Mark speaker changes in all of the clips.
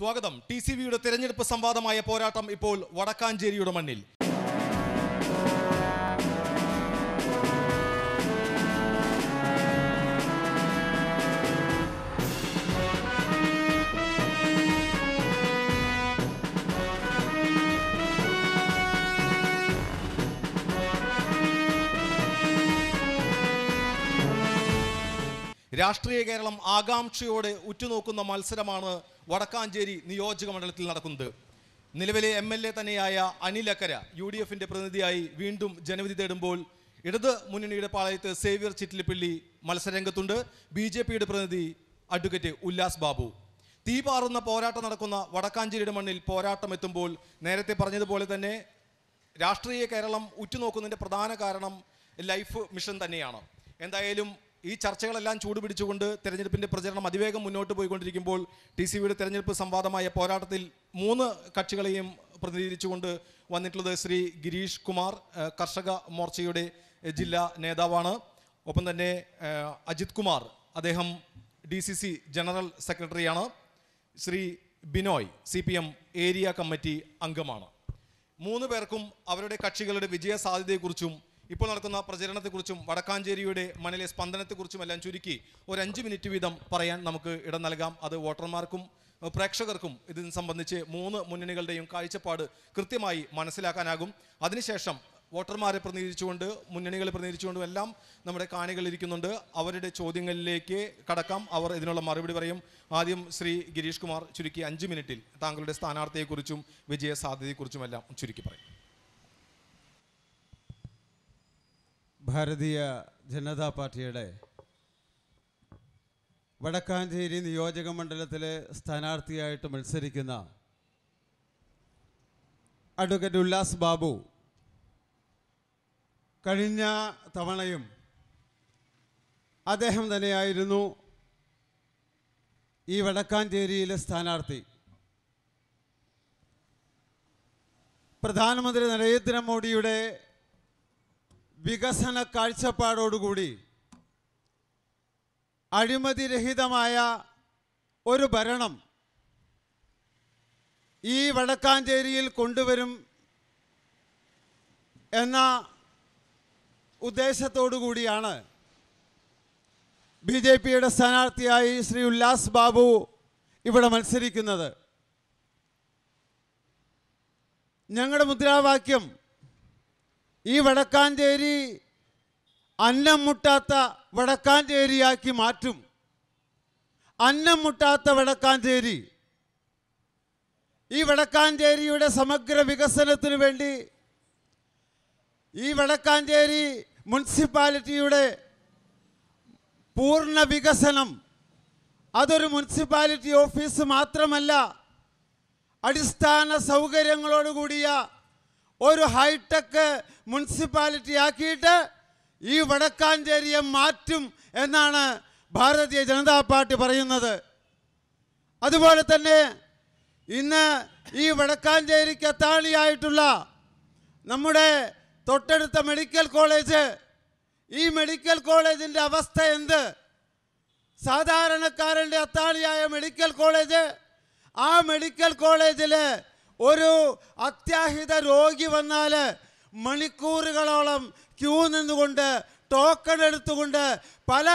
Speaker 1: സ്വാഗതം T C വിയുടെ തിരഞ്ഞെടുപ്പ് സംവാദമായ പോരാട്ടം ഇപ്പോൾ വടക്കാഞ്ചേരിയുടെ മണ്ണിൽ രാഷ്ട്രീയ കേരളം ആകാംക്ഷയോടെ ഉറ്റുനോക്കുന്ന മത്സരമാണ് വടക്കാഞ്ചേരി നിയോജക മണ്ഡലത്തിൽ നടക്കുന്നത് നിലവിലെ എം എൽ എ തന്നെയായ അനിലക്കര യു ഡി എഫിൻ്റെ പ്രതിനിധിയായി വീണ്ടും ജനവിധി തേടുമ്പോൾ ഇടത് മുന്നണിയുടെ പാളയത്ത് സേവ്യർ ചിറ്റിലിപ്പിള്ളി മത്സരരംഗത്തുണ്ട് ബി ജെ പിയുടെ പ്രതിനിധി അഡ്വക്കേറ്റ് ഉല്ലാസ് ബാബു തീപാറുന്ന പോരാട്ടം നടക്കുന്ന വടക്കാഞ്ചേരിയുടെ മണ്ണിൽ പോരാട്ടം എത്തുമ്പോൾ നേരത്തെ പറഞ്ഞതുപോലെ തന്നെ രാഷ്ട്രീയ കേരളം ഉറ്റുനോക്കുന്നതിൻ്റെ പ്രധാന കാരണം ലൈഫ് മിഷൻ തന്നെയാണ് എന്തായാലും ഈ ചർച്ചകളെല്ലാം ചൂടുപിടിച്ചുകൊണ്ട് തെരഞ്ഞെടുപ്പിൻ്റെ പ്രചരണം അതിവേഗം മുന്നോട്ട് പോയിക്കൊണ്ടിരിക്കുമ്പോൾ ടി സി ബിയുടെ തെരഞ്ഞെടുപ്പ് സംവാദമായ പോരാട്ടത്തിൽ മൂന്ന് കക്ഷികളെയും പ്രതിനിധീകരിച്ചുകൊണ്ട് വന്നിട്ടുള്ളത് ശ്രീ ഗിരീഷ് കുമാർ കർഷക മോർച്ചയുടെ ജില്ലാ നേതാവാണ് ഒപ്പം തന്നെ അജിത് കുമാർ അദ്ദേഹം ഡി സി സി ജനറൽ സെക്രട്ടറിയാണ് Shri Binoy C P M area committee അംഗമാണ് മൂന്ന് പേർക്കും അവരുടെ കക്ഷികളുടെ വിജയ സാധ്യതയെക്കുറിച്ചും ഇപ്പോൾ നടക്കുന്ന പ്രചരണത്തെക്കുറിച്ചും വടക്കാഞ്ചേരിയുടെ മണ്ണിലെ സ്പന്ദനത്തെക്കുറിച്ചും എല്ലാം ചുരുക്കി ഒരു അഞ്ച് മിനിറ്റ് വീതം പറയാൻ നമുക്ക് ഇടം നൽകാം അത് വോട്ടർമാർക്കും പ്രേക്ഷകർക്കും ഇതിന് സംബന്ധിച്ച് മൂന്ന് മുന്നണികളുടെയും കാഴ്ചപ്പാട് കൃത്യമായി മനസ്സിലാക്കാനാകും അതിനുശേഷം വോട്ടർമാരെ പ്രതിനിധിച്ചുകൊണ്ട് മുന്നണികളെ പ്രതിനിധിച്ചുകൊണ്ടും എല്ലാം നമ്മുടെ കാണികളിരിക്കുന്നുണ്ട് അവരുടെ ചോദ്യങ്ങളിലേക്ക് കടക്കാം അവർ ഇതിനുള്ള മറുപടി പറയും ആദ്യം ശ്രീ ഗിരീഷ് കുമാർ ചുരുക്കി അഞ്ച് മിനിറ്റിൽ താങ്കളുടെ സ്ഥാനാർത്ഥിയെക്കുറിച്ചും വിജയ സാധ്യതയെക്കുറിച്ചും എല്ലാം ചുരുക്കി പറയും
Speaker 2: ഭാരതീയ ജനതാ പാർട്ടിയുടെ വടക്കാഞ്ചേരി നിയോജക മണ്ഡലത്തിലെ സ്ഥാനാർത്ഥിയായിട്ട് മത്സരിക്കുന്ന അഡ്വക്കേറ്റ് ഉല്ലാസ് ബാബു കഴിഞ്ഞ തവണയും അദ്ദേഹം തന്നെയായിരുന്നു ഈ വടക്കാഞ്ചേരിയിലെ സ്ഥാനാർത്ഥി പ്രധാനമന്ത്രി നരേന്ദ്രമോദിയുടെ വികസന കാഴ്ചപ്പാടോടുകൂടി അഴിമതിരഹിതമായ ഒരു ഭരണം ഈ വടക്കാഞ്ചേരിയിൽ കൊണ്ടുവരും എന്ന ഉദ്ദേശത്തോടു കൂടിയാണ് ബി ജെ പിയുടെ സ്ഥാനാർത്ഥിയായി ശ്രീ ഉല്ലാസ് ബാബു ഇവിടെ മത്സരിക്കുന്നത് ഞങ്ങളുടെ മുദ്രാവാക്യം ഈ വടക്കാഞ്ചേരി അന്നം മുട്ടാത്ത വടക്കാഞ്ചേരിയാക്കി മാറ്റും അന്നം മുട്ടാത്ത വടക്കാഞ്ചേരി ഈ വടക്കാഞ്ചേരിയുടെ സമഗ്ര വികസനത്തിനു വേണ്ടി ഈ വടക്കാഞ്ചേരി മുനിസിപ്പാലിറ്റിയുടെ പൂർണ്ണ വികസനം അതൊരു മുനിസിപ്പാലിറ്റി ഓഫീസ് മാത്രമല്ല അടിസ്ഥാന സൗകര്യങ്ങളോടുകൂടിയ ഒരു ഹൈടെക് മുനിസിപ്പാലിറ്റി ആക്കിയിട്ട് ഈ വടക്കാഞ്ചേരിയെ മാറ്റും എന്നാണ് ഭാരതീയ ജനതാ പാർട്ടി പറയുന്നത് അതുപോലെ തന്നെ ഇന്ന് ഈ വടക്കാഞ്ചേരിക്ക് അത്താണിയായിട്ടുള്ള നമ്മുടെ തൊട്ടടുത്ത മെഡിക്കൽ കോളേജ് ഈ മെഡിക്കൽ കോളേജിൻ്റെ അവസ്ഥ എന്ത് സാധാരണക്കാരൻ്റെ അത്താണിയായ മെഡിക്കൽ കോളേജ് ആ മെഡിക്കൽ കോളേജിൽ ഒരു അത്യാഹിത രോഗി വന്നാൽ മണിക്കൂറുകളോളം ക്യൂ നിന്നുകൊണ്ട് ടോക്കൺ എടുത്തുകൊണ്ട് പല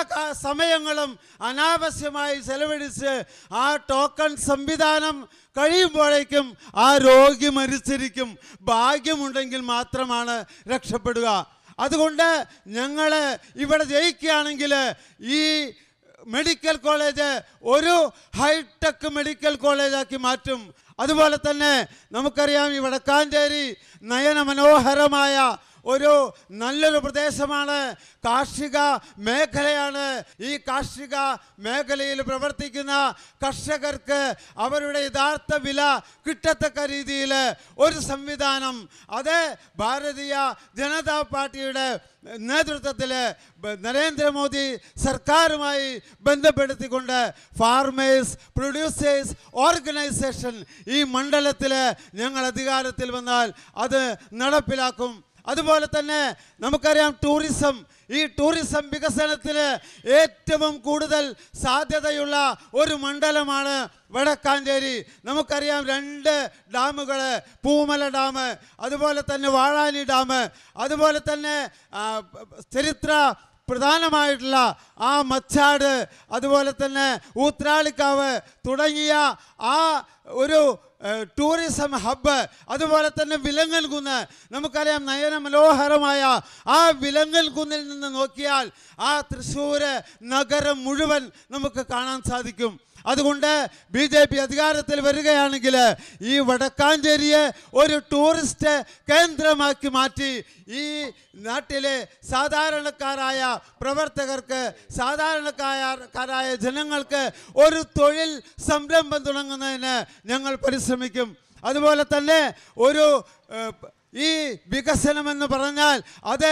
Speaker 2: സമയങ്ങളും അനാവശ്യമായി ചെലവഴിച്ച് ആ ടോക്കൺ സംവിധാനം കഴിയുമ്പോഴേക്കും ആ രോഗി മരിച്ചിരിക്കും ഭാഗ്യമുണ്ടെങ്കിൽ മാത്രമാണ് രക്ഷപ്പെടുക അതുകൊണ്ട് ഞങ്ങൾ ഇവിടെ ജയിക്കുകയാണെങ്കിൽ ഈ മെഡിക്കൽ കോളേജ് ഒരു ഹൈടെക് മെഡിക്കൽ കോളേജാക്കി മാറ്റും അതുപോലെ തന്നെ നമുക്കറിയാം ഈ വടക്കാഞ്ചേരി നയനമനോഹരമായ ഒരു നല്ലൊരു പ്രദേശമാണ് കാർഷിക മേഖലയാണ് ഈ കാർഷിക മേഖലയിൽ പ്രവർത്തിക്കുന്ന കർഷകർക്ക് അവരുടെ യഥാർത്ഥ വില കിട്ടത്തക്ക രീതിയിൽ ഒരു സംവിധാനം അത് ഭാരതീയ ജനതാ പാർട്ടിയുടെ നേതൃത്വത്തിൽ നരേന്ദ്രമോദി സർക്കാരുമായി ബന്ധപ്പെടുത്തിക്കൊണ്ട് ഫാർമേഴ്സ് പ്രൊഡ്യൂസേഴ്സ് ഓർഗനൈസേഷൻ ഈ മണ്ഡലത്തിൽ ഞങ്ങൾ അധികാരത്തിൽ വന്നാൽ അത് നടപ്പിലാക്കും അതുപോലെ തന്നെ നമുക്കറിയാം ടൂറിസം ഈ ടൂറിസം വികസനത്തിന് ഏറ്റവും കൂടുതൽ സാധ്യതയുള്ള ഒരു മണ്ഡലമാണ് വടക്കാഞ്ചേരി നമുക്കറിയാം രണ്ട് ഡാമുകൾ പൂമല ഡാം അതുപോലെ തന്നെ വാഴാനി ഡാം അതുപോലെ തന്നെ ചരിത്ര പ്രധാനമായിട്ടുള്ള ആ മച്ചാട് അതുപോലെ തന്നെ ഊത്രാളിക്കാവ് തുടങ്ങിയ ആ ഒരു ടൂറിസം ഹബ്ബ് അതുപോലെ തന്നെ വിലങ്ങൽ കുന്ന് നമുക്കറിയാം നയന മനോഹരമായ ആ വിലങ്ങൽ കുന്നിൽ നിന്ന് നോക്കിയാൽ ആ തൃശ്ശൂർ നഗരം മുഴുവൻ നമുക്ക് കാണാൻ സാധിക്കും അതുകൊണ്ട് ബി ജെ പി അധികാരത്തിൽ വരികയാണെങ്കിൽ ഈ വടക്കാഞ്ചേരിയെ ഒരു ടൂറിസ്റ്റ് കേന്ദ്രമാക്കി മാറ്റി ഈ നാട്ടിലെ സാധാരണക്കാരായ പ്രവർത്തകർക്ക് സാധാരണക്കാരായ ജനങ്ങൾക്ക് ഒരു തൊഴിൽ സംരംഭം തുടങ്ങുന്നതിന് ഞങ്ങൾ പരിശ്രമിക്കും അതുപോലെ തന്നെ ഒരു ഈ വികസനം എന്ന് പറഞ്ഞാൽ അത്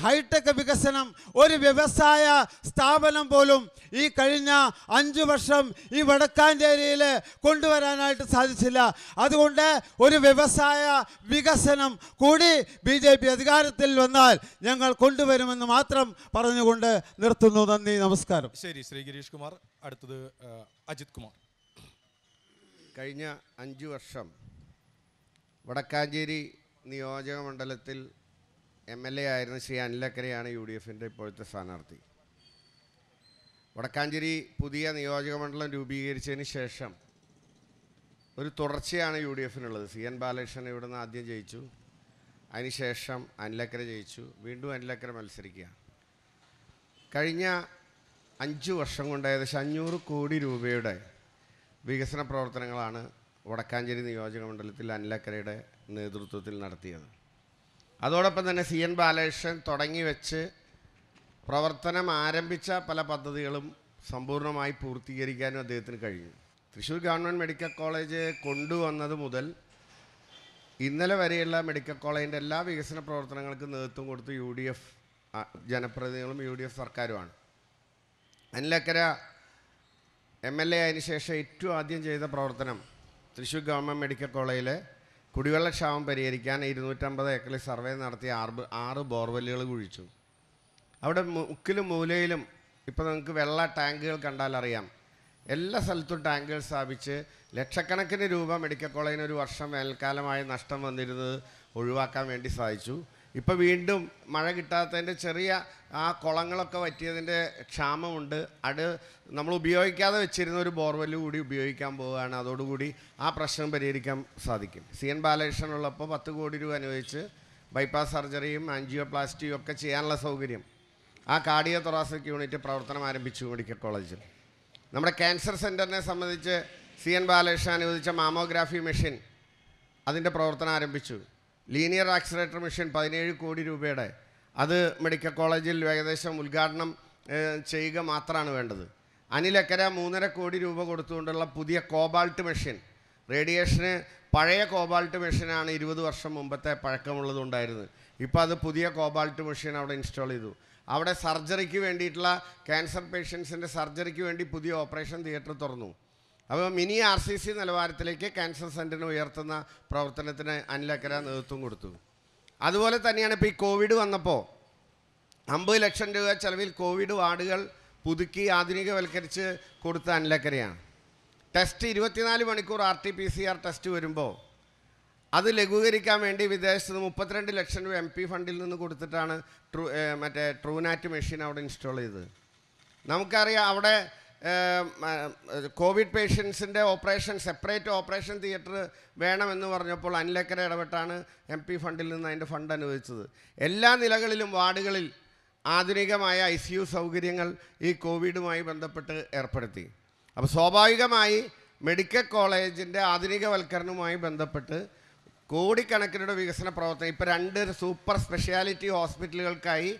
Speaker 2: ഹൈടെക് വികസനം ഒരു വ്യവസായ സ്ഥാപനം പോലും ഈ കഴിഞ്ഞ അഞ്ച് വർഷം ഈ വടക്കാഞ്ചേരിയിൽ കൊണ്ടുവരാനായിട്ട് സാധിച്ചില്ല അതുകൊണ്ട് ഒരു വ്യവസായ വികസനം കൂടി ബി ജെ പി അധികാരത്തിൽ വന്നാൽ ഞങ്ങൾ കൊണ്ടുവരുമെന്ന് മാത്രം പറഞ്ഞുകൊണ്ട് നിർത്തുന്നു നന്ദി നമസ്കാരം
Speaker 3: ശരി ശ്രീ
Speaker 1: ഗിരീഷ് കുമാർ അടുത്തത് അജിത് കുമാർ
Speaker 3: കഴിഞ്ഞ അഞ്ച് വർഷം വടക്കാഞ്ചേരി നിയോജക മണ്ഡലത്തിൽ എം എൽ എ ആയിരുന്ന ശ്രീ അനിലക്കരയാണ് യു ഡി എഫിൻ്റെ ഇപ്പോഴത്തെ സ്ഥാനാർത്ഥി വടക്കാഞ്ചേരി പുതിയ നിയോജക മണ്ഡലം രൂപീകരിച്ചതിന് ശേഷം ഒരു തുടർച്ചയാണ് യു ഡി എഫിനുള്ളത് സി എൻ ബാലകൃഷ്ണൻ ഇവിടുന്ന് ആദ്യം ജയിച്ചു അതിനുശേഷം അനിലക്കര ജയിച്ചു വീണ്ടും അനിലക്കര മത്സരിക്കുക കഴിഞ്ഞ അഞ്ച് വർഷം കൊണ്ട് ഏകദേശം അഞ്ഞൂറ് കോടി രൂപയുടെ വികസന പ്രവർത്തനങ്ങളാണ് വടക്കാഞ്ചേരി നിയോജക മണ്ഡലത്തിൽ അനിലക്കരയുടെ നേതൃത്വത്തിൽ നടത്തിയത് അതോടൊപ്പം തന്നെ സി എൻ ബാലകൃഷ്ണൻ തുടങ്ങി വെച്ച് പ്രവർത്തനം ആരംഭിച്ച പല പദ്ധതികളും സമ്പൂർണ്ണമായി പൂർത്തീകരിക്കാനും അദ്ദേഹത്തിന് കഴിഞ്ഞു തൃശ്ശൂർ ഗവൺമെൻറ് മെഡിക്കൽ കോളേജ് കൊണ്ടുവന്നത് മുതൽ ഇന്നലെ വരെയുള്ള മെഡിക്കൽ കോളേജിൻ്റെ എല്ലാ വികസന പ്രവർത്തനങ്ങൾക്കും നേതൃത്വം കൊടുത്ത് യു ഡി എഫ് ജനപ്രതിനിധികളും യു ഡി എഫ് സർക്കാരുമാണ് അനിലക്കര എം എൽ എ ആയതിനു ശേഷം ഏറ്റവും ആദ്യം ചെയ്ത പ്രവർത്തനം തൃശ്ശൂർ ഗവൺമെൻറ് മെഡിക്കൽ കോളേജിലെ കുടിവെള്ളക്ഷാമം പരിഹരിക്കാൻ ഇരുന്നൂറ്റമ്പത് ഏക്കറിൽ സർവേ നടത്തിയ ആറ് ആറ് ബോർവെല്ലുകൾ കുഴിച്ചു അവിടെ മുക്കിലും മൂലയിലും ഇപ്പോൾ നിങ്ങൾക്ക് വെള്ള ടാങ്കുകൾ കണ്ടാൽ അറിയാം എല്ലാ സ്ഥലത്തും ടാങ്കുകൾ സ്ഥാപിച്ച് ലക്ഷക്കണക്കിന് രൂപ മെഡിക്കൽ കോളേജിന് ഒരു വർഷം വേനൽക്കാലമായി നഷ്ടം വന്നിരുന്നത് ഒഴിവാക്കാൻ വേണ്ടി സാധിച്ചു ഇപ്പോൾ വീണ്ടും മഴ കിട്ടാത്തതിൻ്റെ ചെറിയ ആ കുളങ്ങളൊക്കെ വറ്റിയതിൻ്റെ ക്ഷാമമുണ്ട് അത് നമ്മൾ ഉപയോഗിക്കാതെ വെച്ചിരുന്ന ഒരു ബോർവെല്ല് കൂടി ഉപയോഗിക്കാൻ പോവുകയാണ് അതോടുകൂടി ആ പ്രശ്നം പരിഹരിക്കാൻ സാധിക്കും സി എൻ ബാലകൃഷ്ണൻ ഉള്ളപ്പോൾ പത്ത് കോടി രൂപ അനുവദിച്ച് ബൈപ്പാസ് സർജറിയും പ്ലാസ്റ്റിയും ഒക്കെ ചെയ്യാനുള്ള സൗകര്യം ആ കാർഡിയോ തൊറാസിക് യൂണിറ്റ് പ്രവർത്തനം ആരംഭിച്ചു മെഡിക്കൽ കോളേജിൽ നമ്മുടെ ക്യാൻസർ സെൻറ്ററിനെ സംബന്ധിച്ച് സി എൻ ബാലകൃഷ്ണൻ അനുവദിച്ച മാമോഗ്രാഫി മെഷീൻ അതിൻ്റെ പ്രവർത്തനം ആരംഭിച്ചു ലീനിയർ ആക്സിലേറ്റർ മെഷീൻ പതിനേഴ് കോടി രൂപയുടെ അത് മെഡിക്കൽ കോളേജിൽ ഏകദേശം ഉദ്ഘാടനം ചെയ്യുക മാത്രമാണ് വേണ്ടത് അനിലക്കര മൂന്നര കോടി രൂപ കൊടുത്തുകൊണ്ടുള്ള പുതിയ കോബാൾട്ട് മെഷീൻ റേഡിയേഷന് പഴയ കോബാൾട്ട് മെഷീനാണ് ഇരുപത് വർഷം മുമ്പത്തെ പഴക്കമുള്ളതുണ്ടായിരുന്നത് ഇപ്പോൾ അത് പുതിയ കോബാൾട്ട് മെഷീൻ അവിടെ ഇൻസ്റ്റാൾ ചെയ്തു അവിടെ സർജറിക്ക് വേണ്ടിയിട്ടുള്ള ക്യാൻസർ പേഷ്യൻസിൻ്റെ സർജറിക്ക് വേണ്ടി പുതിയ ഓപ്പറേഷൻ തിയേറ്റർ തുറന്നു അപ്പോൾ മിനി ആർ സി സി നിലവാരത്തിലേക്ക് ക്യാൻസർ സെൻറ്ററിനെ ഉയർത്തുന്ന പ്രവർത്തനത്തിന് അനിലക്കര നേതൃത്വം കൊടുത്തു അതുപോലെ തന്നെയാണ് ഇപ്പോൾ ഈ കോവിഡ് വന്നപ്പോൾ അമ്പത് ലക്ഷം രൂപ ചെലവിൽ കോവിഡ് വാർഡുകൾ പുതുക്കി ആധുനികവൽക്കരിച്ച് കൊടുത്ത അനിലക്കരയാണ് ടെസ്റ്റ് ഇരുപത്തിനാല് മണിക്കൂർ R T P C R test വരുമ്പോൾ അത് ലഘൂകരിക്കാൻ വേണ്ടി വിദേശത്ത് മുപ്പത്തിരണ്ട് ലക്ഷം രൂപ എം പി ഫണ്ടിൽ നിന്ന് കൊടുത്തിട്ടാണ് ട്രൂ മറ്റേ ട്രൂനാറ്റ് മെഷീൻ അവിടെ ഇൻസ്റ്റാൾ ചെയ്തത് നമുക്കറിയാം അവിടെ കോവിഡ് പേഷ്യൻസിൻ്റെ ഓപ്പറേഷൻ സെപ്പറേറ്റ് ഓപ്പറേഷൻ തിയേറ്റർ വേണമെന്ന് പറഞ്ഞപ്പോൾ അനിലക്കര ഇടപെട്ടാണ് എം പി ഫണ്ടിൽ നിന്ന് അതിൻ്റെ ഫണ്ട് അനുവദിച്ചത് എല്ലാ നിലകളിലും വാർഡുകളിൽ ആധുനികമായ ഐ സി യു സൗകര്യങ്ങൾ ഈ കോവിഡുമായി ബന്ധപ്പെട്ട് ഏർപ്പെടുത്തി അപ്പോൾ സ്വാഭാവികമായി മെഡിക്കൽ കോളേജിൻ്റെ ആധുനികവൽക്കരണവുമായി ബന്ധപ്പെട്ട് കോടിക്കണക്കിനുള്ള വികസന പ്രവർത്തനം ഇപ്പോൾ രണ്ട് സൂപ്പർ സ്പെഷ്യാലിറ്റി ഹോസ്പിറ്റലുകൾക്കായി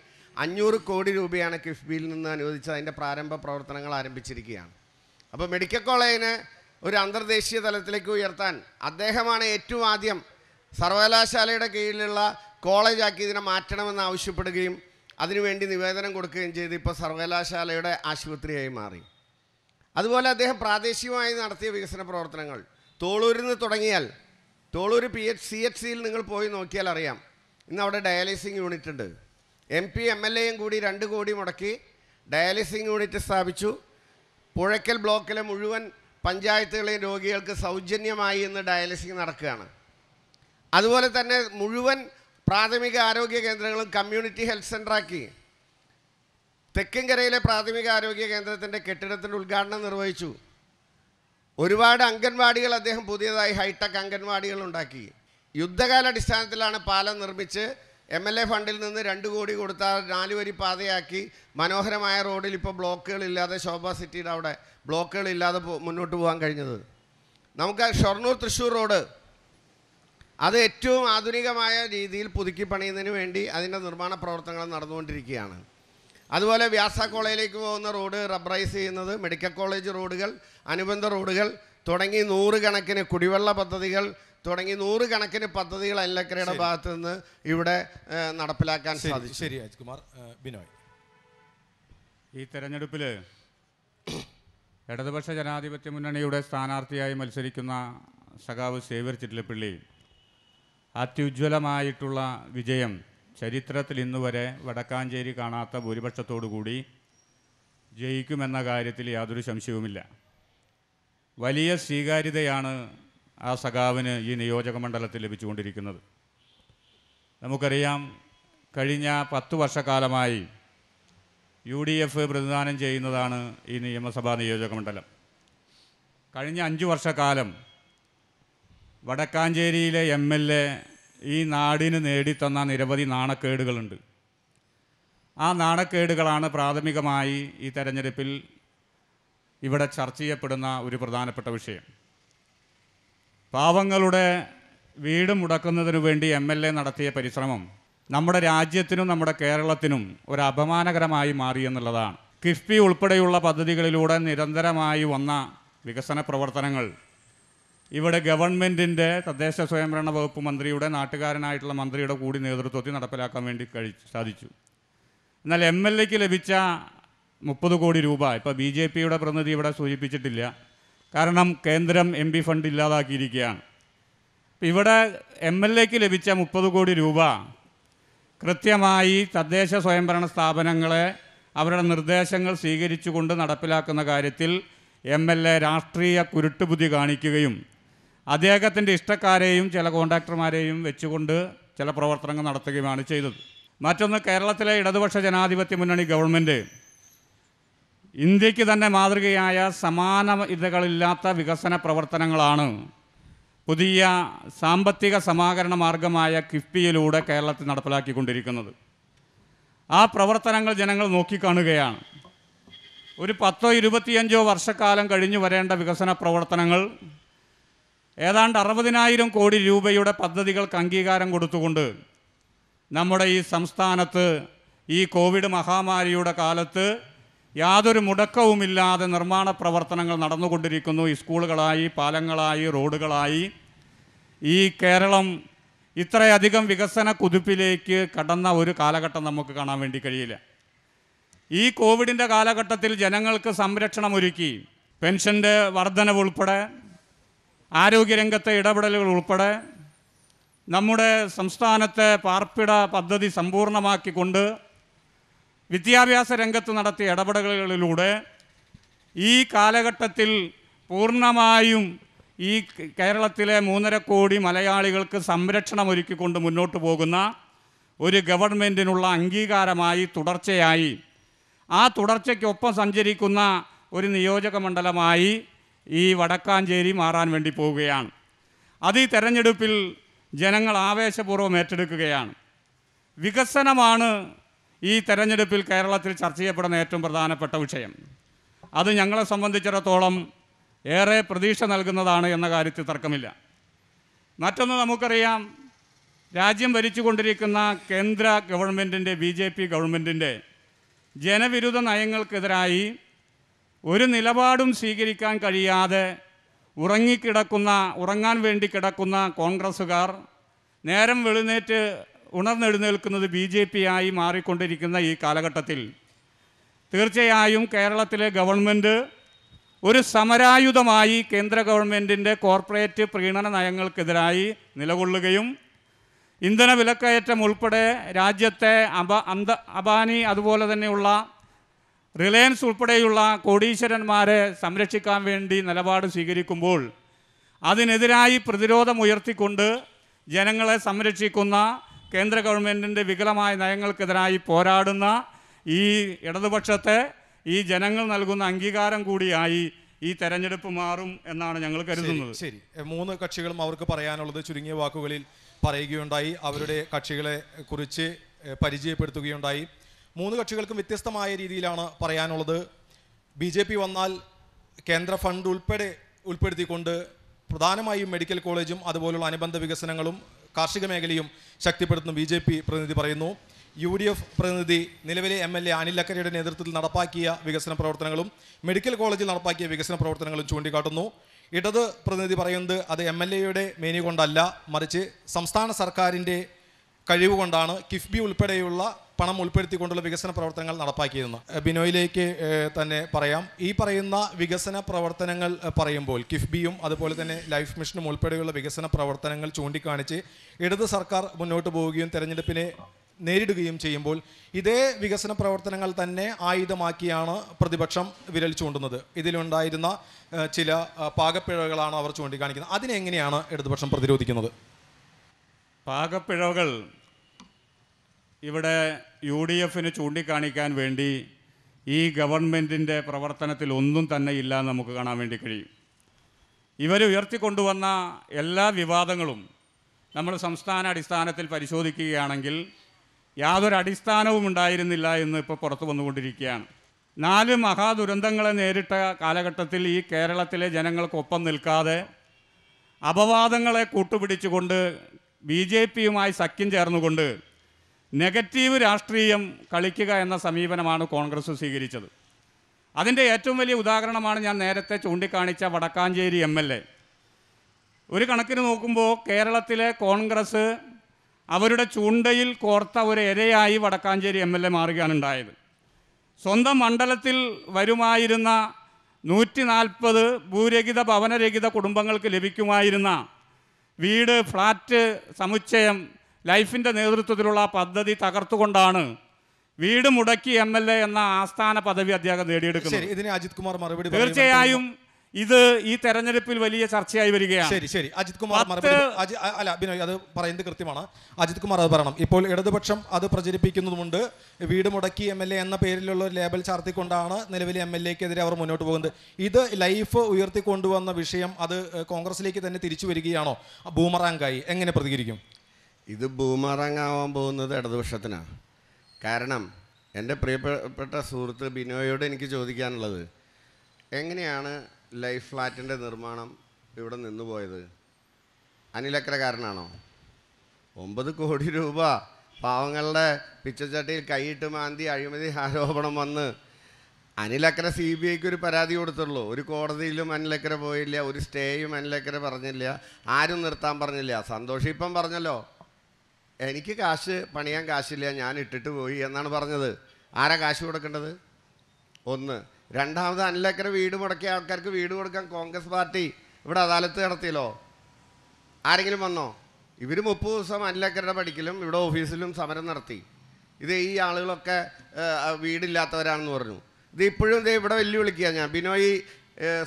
Speaker 3: അഞ്ഞൂറ് കോടി രൂപയാണ് കിഫ്ബിയിൽ നിന്ന് അനുവദിച്ച് അതിൻ്റെ പ്രാരംഭ പ്രവർത്തനങ്ങൾ ആരംഭിച്ചിരിക്കുകയാണ് അപ്പോൾ മെഡിക്കൽ കോളേജിന് ഒരു അന്തർദേശീയ തലത്തിലേക്ക് ഉയർത്താൻ അദ്ദേഹമാണ് ഏറ്റവും ആദ്യം സർവകലാശാലയുടെ കീഴിലുള്ള കോളേജാക്കി ഇതിനെ മാറ്റണമെന്ന് ആവശ്യപ്പെടുകയും അതിനുവേണ്ടി നിവേദനം കൊടുക്കുകയും ചെയ്ത് ഇപ്പോൾ സർവകലാശാലയുടെ ആശുപത്രിയായി മാറി അതുപോലെ അദ്ദേഹം പ്രാദേശികമായി നടത്തിയ വികസന പ്രവർത്തനങ്ങൾ തോളൂരിൽ നിന്ന് തുടങ്ങിയാൽ Tholur P H C H സിയിൽ നിങ്ങൾ പോയി നോക്കിയാൽ അറിയാം ഇന്ന് അവിടെ ഡയാലിസിങ് യൂണിറ്റ് ഉണ്ട് എം പി എം എൽ എയും കൂടി രണ്ട് കോടി മുടക്കി ഡയാലിസിസ് യൂണിറ്റ് സ്ഥാപിച്ചു പുഴയ്ക്കൽ ബ്ലോക്കിലെ മുഴുവൻ പഞ്ചായത്തുകളിലെ രോഗികൾക്ക് സൗജന്യമായി ഇന്ന് ഡയാലിസിസ് നടക്കുകയാണ് അതുപോലെ തന്നെ മുഴുവൻ പ്രാഥമിക ആരോഗ്യ കേന്ദ്രങ്ങളും കമ്മ്യൂണിറ്റി ഹെൽത്ത് സെൻ്ററാക്കി തെക്കിൻകരയിലെ പ്രാഥമിക ആരോഗ്യ കേന്ദ്രത്തിൻ്റെ കെട്ടിടത്തിൻ്റെ ഉദ്ഘാടനം നിർവഹിച്ചു ഒരുപാട് അംഗൻവാടികൾ അദ്ദേഹം പുതിയതായി ഹൈടെക് അംഗൻവാടികൾ ഉണ്ടാക്കി യുദ്ധകാലാടിസ്ഥാനത്തിലാണ് പാലം നിർമ്മിച്ച് എം എൽ എ ഫണ്ടിൽ നിന്ന് രണ്ട് കോടി കൊടുത്താൽ നാല് വരി പാതയാക്കി മനോഹരമായ റോഡിൽ ഇപ്പോൾ ബ്ലോക്കുകളില്ലാതെ ശോഭ സിറ്റിയുടെ അവിടെ ബ്ലോക്കുകളില്ലാതെ മുന്നോട്ട് പോകാൻ കഴിഞ്ഞത് നമുക്ക് ഷൊർണൂർ തൃശ്ശൂർ റോഡ് അത് ഏറ്റവും ആധുനികമായ രീതിയിൽ പുതുക്കി പണിയുന്നതിന് വേണ്ടി അതിൻ്റെ നിർമ്മാണ പ്രവർത്തനങ്ങൾ നടന്നുകൊണ്ടിരിക്കുകയാണ് അതുപോലെ വ്യാസ കോളേജിലേക്ക് പോകുന്ന റോഡ് റബ്ബറൈസ് ചെയ്യുന്നത് മെഡിക്കൽ കോളേജ് റോഡുകൾ അനുബന്ധ റോഡുകൾ തുടങ്ങി നൂറുകണക്കിന് കുടിവെള്ള പദ്ധതികൾ തുടങ്ങി നൂറുകണക്കിന് പദ്ധതികൾ അനിലക്കരയുടെ ഭാഗത്ത് നിന്ന്
Speaker 1: ഇവിടെ
Speaker 4: നടപ്പിലാക്കാൻ സാധിച്ചു ശരി അജ്കുമാർ ബിനോയ് ഈ തെരഞ്ഞെടുപ്പിൽ ഇടതുപക്ഷ ജനാധിപത്യ മുന്നണിയുടെ സ്ഥാനാർത്ഥിയായി മത്സരിക്കുന്ന സഖാവ് സേവർ ചിറ്റിലപ്പിള്ളി അത്യുജ്വലമായിട്ടുള്ള വിജയം ചരിത്രത്തിൽ ഇന്നുവരെ വടക്കാഞ്ചേരി കാണാത്ത ഭൂരിപക്ഷത്തോടുകൂടി ജയിക്കുമെന്ന കാര്യത്തിൽ യാതൊരു സംശയവുമില്ല വലിയ സ്വീകാര്യതയാണ് ആ സഖാവിന് ഈ നിയോജക മണ്ഡലത്തിൽ ലഭിച്ചുകൊണ്ടിരിക്കുന്നത് നമുക്കറിയാം കഴിഞ്ഞ പത്തു വർഷക്കാലമായി യു ഡി എഫ് പ്രതിദാനം ചെയ്യുന്നതാണ് ഈ നിയമസഭാ നിയോജക മണ്ഡലം കഴിഞ്ഞ അഞ്ചു വർഷക്കാലം വടക്കാഞ്ചേരിയിലെ എം എൽ എ ഈ നാടിന് നേടിത്തന്ന നിരവധി നാണക്കേടുകളുണ്ട് ആ നാണക്കേടുകളാണ് പ്രാഥമികമായി ഈ തെരഞ്ഞെടുപ്പിൽ ഇവിടെ ചർച്ച ചെയ്യപ്പെടുന്ന ഒരു പ്രധാനപ്പെട്ട വിഷയം പാവങ്ങളുടെ വീട് മുടക്കുന്നതിനു വേണ്ടി എം എൽ എ നടത്തിയ പരിശ്രമം നമ്മുടെ രാജ്യത്തിനും നമ്മുടെ കേരളത്തിനും ഒരു അപമാനകരമായി മാറി എന്നുള്ളതാണ് കിഫ്ബി ഉൾപ്പെടെയുള്ള പദ്ധതികളിലൂടെ നിരന്തരമായി വന്ന വികസന പ്രവർത്തനങ്ങൾ ഇവിടെ ഗവൺമെൻറ്റിൻ്റെ തദ്ദേശ സ്വയംഭരണ വകുപ്പ് മന്ത്രിയുടെ നാട്ടുകാരനായിട്ടുള്ള മന്ത്രിയുടെ കൂടി നേതൃത്വത്തിൽ നടപ്പിലാക്കാൻ വേണ്ടി കഴി സാധിച്ചു എന്നാൽ എം എൽ എക്ക് ലഭിച്ച മുപ്പത് കോടി രൂപ ഇപ്പോൾ ബി ജെ പിയുടെ പ്രതിനിധി ഇവിടെ സൂചിപ്പിച്ചിട്ടില്ല കാരണം കേന്ദ്രം എം പി ഫണ്ട് ഇല്ലാതാക്കിയിരിക്കുകയാണ് ഇവിടെ എം എൽ എക്ക് ലഭിച്ച മുപ്പത് കോടി രൂപ കൃത്യമായി തദ്ദേശ സ്വയംഭരണ സ്ഥാപനങ്ങളെ അവരുടെ നിർദ്ദേശങ്ങൾ സ്വീകരിച്ചുകൊണ്ട് നടപ്പിലാക്കുന്ന കാര്യത്തിൽ എം എൽ എ രാഷ്ട്രീയ കുരുട്ടുബുദ്ധി കാണിക്കുകയും അദ്ദേഹത്തിൻ്റെ ഇഷ്ടക്കാരെയും ചില കോൺട്രാക്ടർമാരെയും വെച്ചുകൊണ്ട് ചില പ്രവർത്തനങ്ങൾ നടത്തുകയുമാണ് ചെയ്തത് മറ്റൊന്ന് കേരളത്തിലെ ഇടതുപക്ഷ ജനാധിപത്യ മുന്നണി ഗവൺമെൻറ് ഇന്ത്യക്ക് തന്നെ മാതൃകയായ സമാന ഇതകളില്ലാത്ത വികസന പ്രവർത്തനങ്ങളാണ് പുതിയ സാമ്പത്തിക സമാഹരണ മാർഗമായ കിഫ്ബിയിലൂടെ കേരളത്തിൽ നടപ്പിലാക്കിക്കൊണ്ടിരിക്കുന്നത് ആ പ്രവർത്തനങ്ങൾ ജനങ്ങൾ നോക്കിക്കാണുകയാണ് ഒരു പത്തോ ഇരുപത്തിയഞ്ചോ വർഷക്കാലം കഴിഞ്ഞു വരേണ്ട വികസന പ്രവർത്തനങ്ങൾ ഏതാണ്ട് അറുപതിനായിരം കോടി രൂപയുടെ പദ്ധതികൾക്ക് അംഗീകാരം കൊടുത്തുകൊണ്ട് നമ്മുടെ ഈ സംസ്ഥാനത്ത് ഈ കോവിഡ് മഹാമാരിയുടെ കാലത്ത് യാതൊരു മുടക്കവുമില്ലാതെ നിർമ്മാണ പ്രവർത്തനങ്ങൾ നടന്നുകൊണ്ടിരിക്കുന്നു സ്കൂളുകളായി പാലങ്ങളായി റോഡുകളായി ഈ കേരളം ഇത്രയധികം വികസന കുതിപ്പിലേക്ക് കടന്ന ഒരു കാലഘട്ടം നമുക്ക് കാണാൻ വേണ്ടി കഴിയില്ല ഈ കോവിഡിൻ്റെ കാലഘട്ടത്തിൽ ജനങ്ങൾക്ക് സംരക്ഷണം ഒരുക്കി പെൻഷൻ്റെ വർധനവ് ഉൾപ്പെടെ ആരോഗ്യരംഗത്തെ ഇടപെടലുകൾ ഉൾപ്പെടെ നമ്മുടെ സംസ്ഥാനത്തെ പാർപ്പിട പദ്ധതി സമ്പൂർണ്ണമാക്കിക്കൊണ്ട് വിദ്യാഭ്യാസ രംഗത്ത് നടത്തിയ ഇടപെടലുകളിലൂടെ ഈ കാലഘട്ടത്തിൽ പൂർണ്ണമായും ഈ കേരളത്തിലെ മൂന്നര കോടി മലയാളികൾക്ക് സംരക്ഷണം ഒരുക്കിക്കൊണ്ട് മുന്നോട്ട് പോകുന്ന ഒരു ഗവൺമെൻറ്റിനുള്ള അംഗീകാരമായി തുടർച്ചയായി ആ തുടർച്ചയ്ക്കൊപ്പം സഞ്ചരിക്കുന്ന ഒരു നിയോജക മണ്ഡലമായി ഈ വടക്കാഞ്ചേരി മാറാൻ വേണ്ടി പോവുകയാണ് അത് ഈ തെരഞ്ഞെടുപ്പിൽ ജനങ്ങൾ ആവേശപൂർവ്വം ഏറ്റെടുക്കുകയാണ് വികസനമാണ് ഈ തെരഞ്ഞെടുപ്പിൽ കേരളത്തിൽ ചർച്ച ചെയ്യപ്പെടുന്ന ഏറ്റവും പ്രധാനപ്പെട്ട വിഷയം അത് ഞങ്ങളെ സംബന്ധിച്ചിടത്തോളം ഏറെ പ്രതീക്ഷ നൽകുന്നതാണ് എന്ന കാര്യത്തിൽ തർക്കമില്ല മറ്റൊന്ന് നമുക്കറിയാം രാജ്യം ഭരിച്ചുകൊണ്ടിരിക്കുന്ന കേന്ദ്ര ഗവൺമെൻറ്റിൻ്റെ ബി ജെ പി ഗവൺമെൻറ്റിൻ്റെ ജനവിരുദ്ധ നയങ്ങൾക്കെതിരായി ഒരു നിലപാടും സ്വീകരിക്കാൻ കഴിയാതെ ഉറങ്ങിക്കിടക്കുന്ന ഉറങ്ങാൻ വേണ്ടി കിടക്കുന്ന കോൺഗ്രസ്സുകാർ നേരം വെളുന്നേറ്റ് ഉണർന്നെഴുന്നേൽക്കുന്നത് ബി ജെ പി ആയി മാറിക്കൊണ്ടിരിക്കുന്ന ഈ കാലഘട്ടത്തിൽ തീർച്ചയായും കേരളത്തിലെ ഗവൺമെൻറ് ഒരു സമരായുധമായി കേന്ദ്ര ഗവൺമെൻറ്റിൻ്റെ കോർപ്പറേറ്റ് പ്രീണന നയങ്ങൾക്കെതിരായി നിലകൊള്ളുകയും ഇന്ധന വിലക്കയറ്റം ഉൾപ്പെടെ രാജ്യത്തെ അബ അന്ത അബാനി അതുപോലെ തന്നെയുള്ള റിലയൻസ് ഉൾപ്പെടെയുള്ള കോടീശ്വരന്മാരെ സംരക്ഷിക്കാൻ വേണ്ടി നിലപാട് സ്വീകരിക്കുമ്പോൾ അതിനെതിരായി പ്രതിരോധമുയർത്തിക്കൊണ്ട് ജനങ്ങളെ സംരക്ഷിക്കുന്ന കേന്ദ്ര ഗവൺമെൻറ്റിൻ്റെ വികലമായ നയങ്ങൾക്കെതിരായി പോരാടുന്ന ഈ ഇടതുപക്ഷത്തെ ഈ ജനങ്ങൾ നൽകുന്ന അംഗീകാരം കൂടിയായി ഈ തെരഞ്ഞെടുപ്പ് മാറും എന്നാണ് ഞങ്ങൾ കരുതുന്നത് ശരി മൂന്ന് കക്ഷികളും അവർക്ക് പറയാനുള്ളത് ചുരുങ്ങിയ വാക്കുകളിൽ പറയുകയുണ്ടായി അവരുടെ കക്ഷികളെ
Speaker 1: കുറിച്ച് പരിചയപ്പെടുത്തുകയുണ്ടായി മൂന്ന് കക്ഷികൾക്കും വ്യത്യസ്തമായ രീതിയിലാണ് പറയാനുള്ളത് ബി ജെ പി വന്നാൽ കേന്ദ്ര ഫണ്ട് ഉൾപ്പെടെ ഉൾപ്പെടുത്തിക്കൊണ്ട് പ്രധാനമായും മെഡിക്കൽ കോളേജും അതുപോലുള്ള അനുബന്ധ വികസനങ്ങളും കാർഷിക മേഖലയും ശക്തിപ്പെടുത്തുന്നു ബി ജെ പി പ്രതിനിധി പറയുന്നു യു ഡി എഫ് പ്രതിനിധി നിലവിലെ എം എൽ എ അനിൽ അക്കരയുടെ നേതൃത്വത്തിൽ നടപ്പാക്കിയ വികസന പ്രവർത്തനങ്ങളും മെഡിക്കൽ കോളേജിൽ നടപ്പാക്കിയ വികസന പ്രവർത്തനങ്ങളും ചൂണ്ടിക്കാട്ടുന്നു ഇടത് പ്രതിനിധി പറയുന്നത് അത് എം എൽ എയുടെ മേനി കൊണ്ടല്ല മറിച്ച് സംസ്ഥാന സർക്കാരിൻ്റെ കഴിവ് കൊണ്ടാണ് കിഫ്ബി ഉൾപ്പെടെയുള്ള പണം ഉൾപ്പെടുത്തിക്കൊണ്ടുള്ള വികസന പ്രവർത്തനങ്ങൾ നടപ്പാക്കിയിരുന്നു ബിനോയിലേക്ക് തന്നെ പറയാം ഈ പറയുന്ന വികസന പ്രവർത്തനങ്ങൾ പറയുമ്പോൾ കിഫ്ബിയും അതുപോലെ തന്നെ ലൈഫ് മിഷനും ഉൾപ്പെടെയുള്ള വികസന പ്രവർത്തനങ്ങൾ ചൂണ്ടിക്കാണിച്ച് ഇടത് സർക്കാർ മുന്നോട്ട് പോവുകയും തെരഞ്ഞെടുപ്പിനെ നേരിടുകയും ചെയ്യുമ്പോൾ ഇതേ വികസന പ്രവർത്തനങ്ങൾ തന്നെ ആയുധമാക്കിയാണ് പ്രതിപക്ഷം വിരൽ ചൂണ്ടുന്നത് ഇതിലുണ്ടായിരുന്ന ചില പാകപ്പിഴകളാണ് അവർ ചൂണ്ടിക്കാണിക്കുന്നത്
Speaker 4: അതിനെങ്ങനെയാണ്
Speaker 1: ഇടതുപക്ഷം പ്രതിരോധിക്കുന്നത്
Speaker 4: പാകപ്പിഴകൾ ഇവിടെ യു ഡി എഫിന് ചൂണ്ടിക്കാണിക്കാൻ വേണ്ടി ഈ ഗവൺമെൻറ്റിൻ്റെ പ്രവർത്തനത്തിൽ ഒന്നും തന്നെ ഇല്ല എന്ന് നമുക്ക് കാണാൻ വേണ്ടി കഴിയും ഇവർ ഉയർത്തിക്കൊണ്ടുവന്ന എല്ലാ വിവാദങ്ങളും നമ്മൾ സംസ്ഥാന അടിസ്ഥാനത്തിൽ പരിശോധിക്കുകയാണെങ്കിൽ യാതൊരു അടിസ്ഥാനവും ഉണ്ടായിരുന്നില്ല എന്ന് ഇപ്പോൾ പുറത്തു വന്നുകൊണ്ടിരിക്കുകയാണ് നാല് മഹാദുരന്തങ്ങളെ നേരിട്ട കാലഘട്ടത്തിൽ ഈ കേരളത്തിലെ ജനങ്ങൾക്കൊപ്പം നിൽക്കാതെ അപവാദങ്ങളെ കൂട്ടുപിടിച്ചുകൊണ്ട് ബി ജെ പിയുമായി സഖ്യം ചേർന്നുകൊണ്ട് നെഗറ്റീവ് രാഷ്ട്രീയം കളിക്കുക എന്ന സമീപനമാണ് കോൺഗ്രസ് സ്വീകരിച്ചത് അതിൻ്റെ ഏറ്റവും വലിയ ഉദാഹരണമാണ് ഞാൻ നേരത്തെ ചൂണ്ടിക്കാണിച്ച വടക്കാഞ്ചേരി എം എൽ എ ഒരു കണക്കിന് നോക്കുമ്പോൾ കേരളത്തിലെ കോൺഗ്രസ് അവരുടെ ചൂണ്ടയിൽ കോർത്ത ഒരു ഇരയായി വടക്കാഞ്ചേരി എം എൽ എ മാറുകയാണ് ഉണ്ടായത് സ്വന്തം മണ്ഡലത്തിൽ വരുമായിരുന്ന നൂറ്റി നാൽപ്പത് ഭൂരഹിത ഭവനരഹിത കുടുംബങ്ങൾക്ക് ലഭിക്കുമായിരുന്ന വീട് ഫ്ലാറ്റ് സമുച്ചയം ലൈഫിൻ്റെ നേതൃത്വത്തിലുള്ള പദ്ധതി തകർത്തുകൊണ്ടാണ് വീട് മുടക്കി എം എൽ എ എന്ന ആസ്ഥാന പദവി അദ്ദേഹം നേടിയെടുക്കുന്നത്
Speaker 1: അജിത് കുമാർ മറുപടി തീർച്ചയായും
Speaker 4: ഇത് ഈ തെരഞ്ഞെടുപ്പിൽ വലിയ ചർച്ചയായി വരികയാണ്
Speaker 1: ശരി ശരി അജിത് കുമാർ മറുപടി അല്ല ബിനോയ് അത് പറയുന്നത് കൃത്യമാണ് അജിത് കുമാർ അത് പറയണം ഇപ്പോൾ ഇടതുപക്ഷം അത് പ്രചരിപ്പിക്കുന്നതുമുണ്ട് വീട് മുടക്കി എം എൽ എ എന്ന പേരിലുള്ള ഒരു ലേബൽ ചാർത്തിക്കൊണ്ടാണ് നിലവിലെ എം എൽ എക്കെതിരെ അവർ മുന്നോട്ട് പോകുന്നത് ഇത് ലൈഫ് ഉയർത്തിക്കൊണ്ടുവന്ന വിഷയം അത് കോൺഗ്രസിലേക്ക് തന്നെ തിരിച്ചു വരികയാണോ ബൂമറാങ്കായി എങ്ങനെ പ്രതികരിക്കും
Speaker 3: ഇത് ഭൂമറങ്ങാവാൻ പോകുന്നത് ഇടതുപക്ഷത്തിനാണ് കാരണം എൻ്റെ പ്രിയപ്പെട്ട സുഹൃത്ത് ബിനോയോട് എനിക്ക് ചോദിക്കാനുള്ളത് എങ്ങനെയാണ് ലൈഫ് ഫ്ലാറ്റിൻ്റെ നിർമ്മാണം ഇവിടെ നിന്ന് പോയത് അനിലക്കരക്കാരനാണോ ഒമ്പത് കോടി രൂപ പാവങ്ങളുടെ പിച്ചച്ചട്ടിയിൽ കൈയിട്ട് മാന്തി അഴിമതി ആരോപണം വന്ന് അനിലക്കര സി ബി ഐക്ക് ഒരു പരാതി കൊടുത്തുള്ളൂ ഒരു കോടതിയിലും അനിലക്കര പോയില്ല ഒരു സ്റ്റേയും അനിലക്കര പറഞ്ഞില്ല ആരും നിർത്താൻ പറഞ്ഞില്ല സന്തോഷിപ്പം പറഞ്ഞല്ലോ എനിക്ക് കാശ് പണിയാൻ കാശില്ല ഞാൻ ഇട്ടിട്ട് പോയി എന്നാണ് പറഞ്ഞത് ആരാ കാശ് കൊടുക്കേണ്ടത് ഒന്ന് രണ്ടാമത് അനിലേക്കര വീട് മുടക്കിയ ആൾക്കാർക്ക് വീട് കൊടുക്കാൻ കോൺഗ്രസ് പാർട്ടി ഇവിടെ അദാലത്ത് നടത്തിയല്ലോ ആരെങ്കിലും വന്നോ ഇവർ മുപ്പത് ദിവസം അനിലേക്കരുടെ പഠിക്കലും ഇവിടെ ഓഫീസിലും സമരം നടത്തി ഇത് ഈ ആളുകളൊക്കെ വീടില്ലാത്തവരാണെന്ന് പറഞ്ഞു ഇത് ഇപ്പോഴും ഇതേ ഇവിടെ വെല്ലുവിളിക്കുക ഞാൻ ബിനോയ്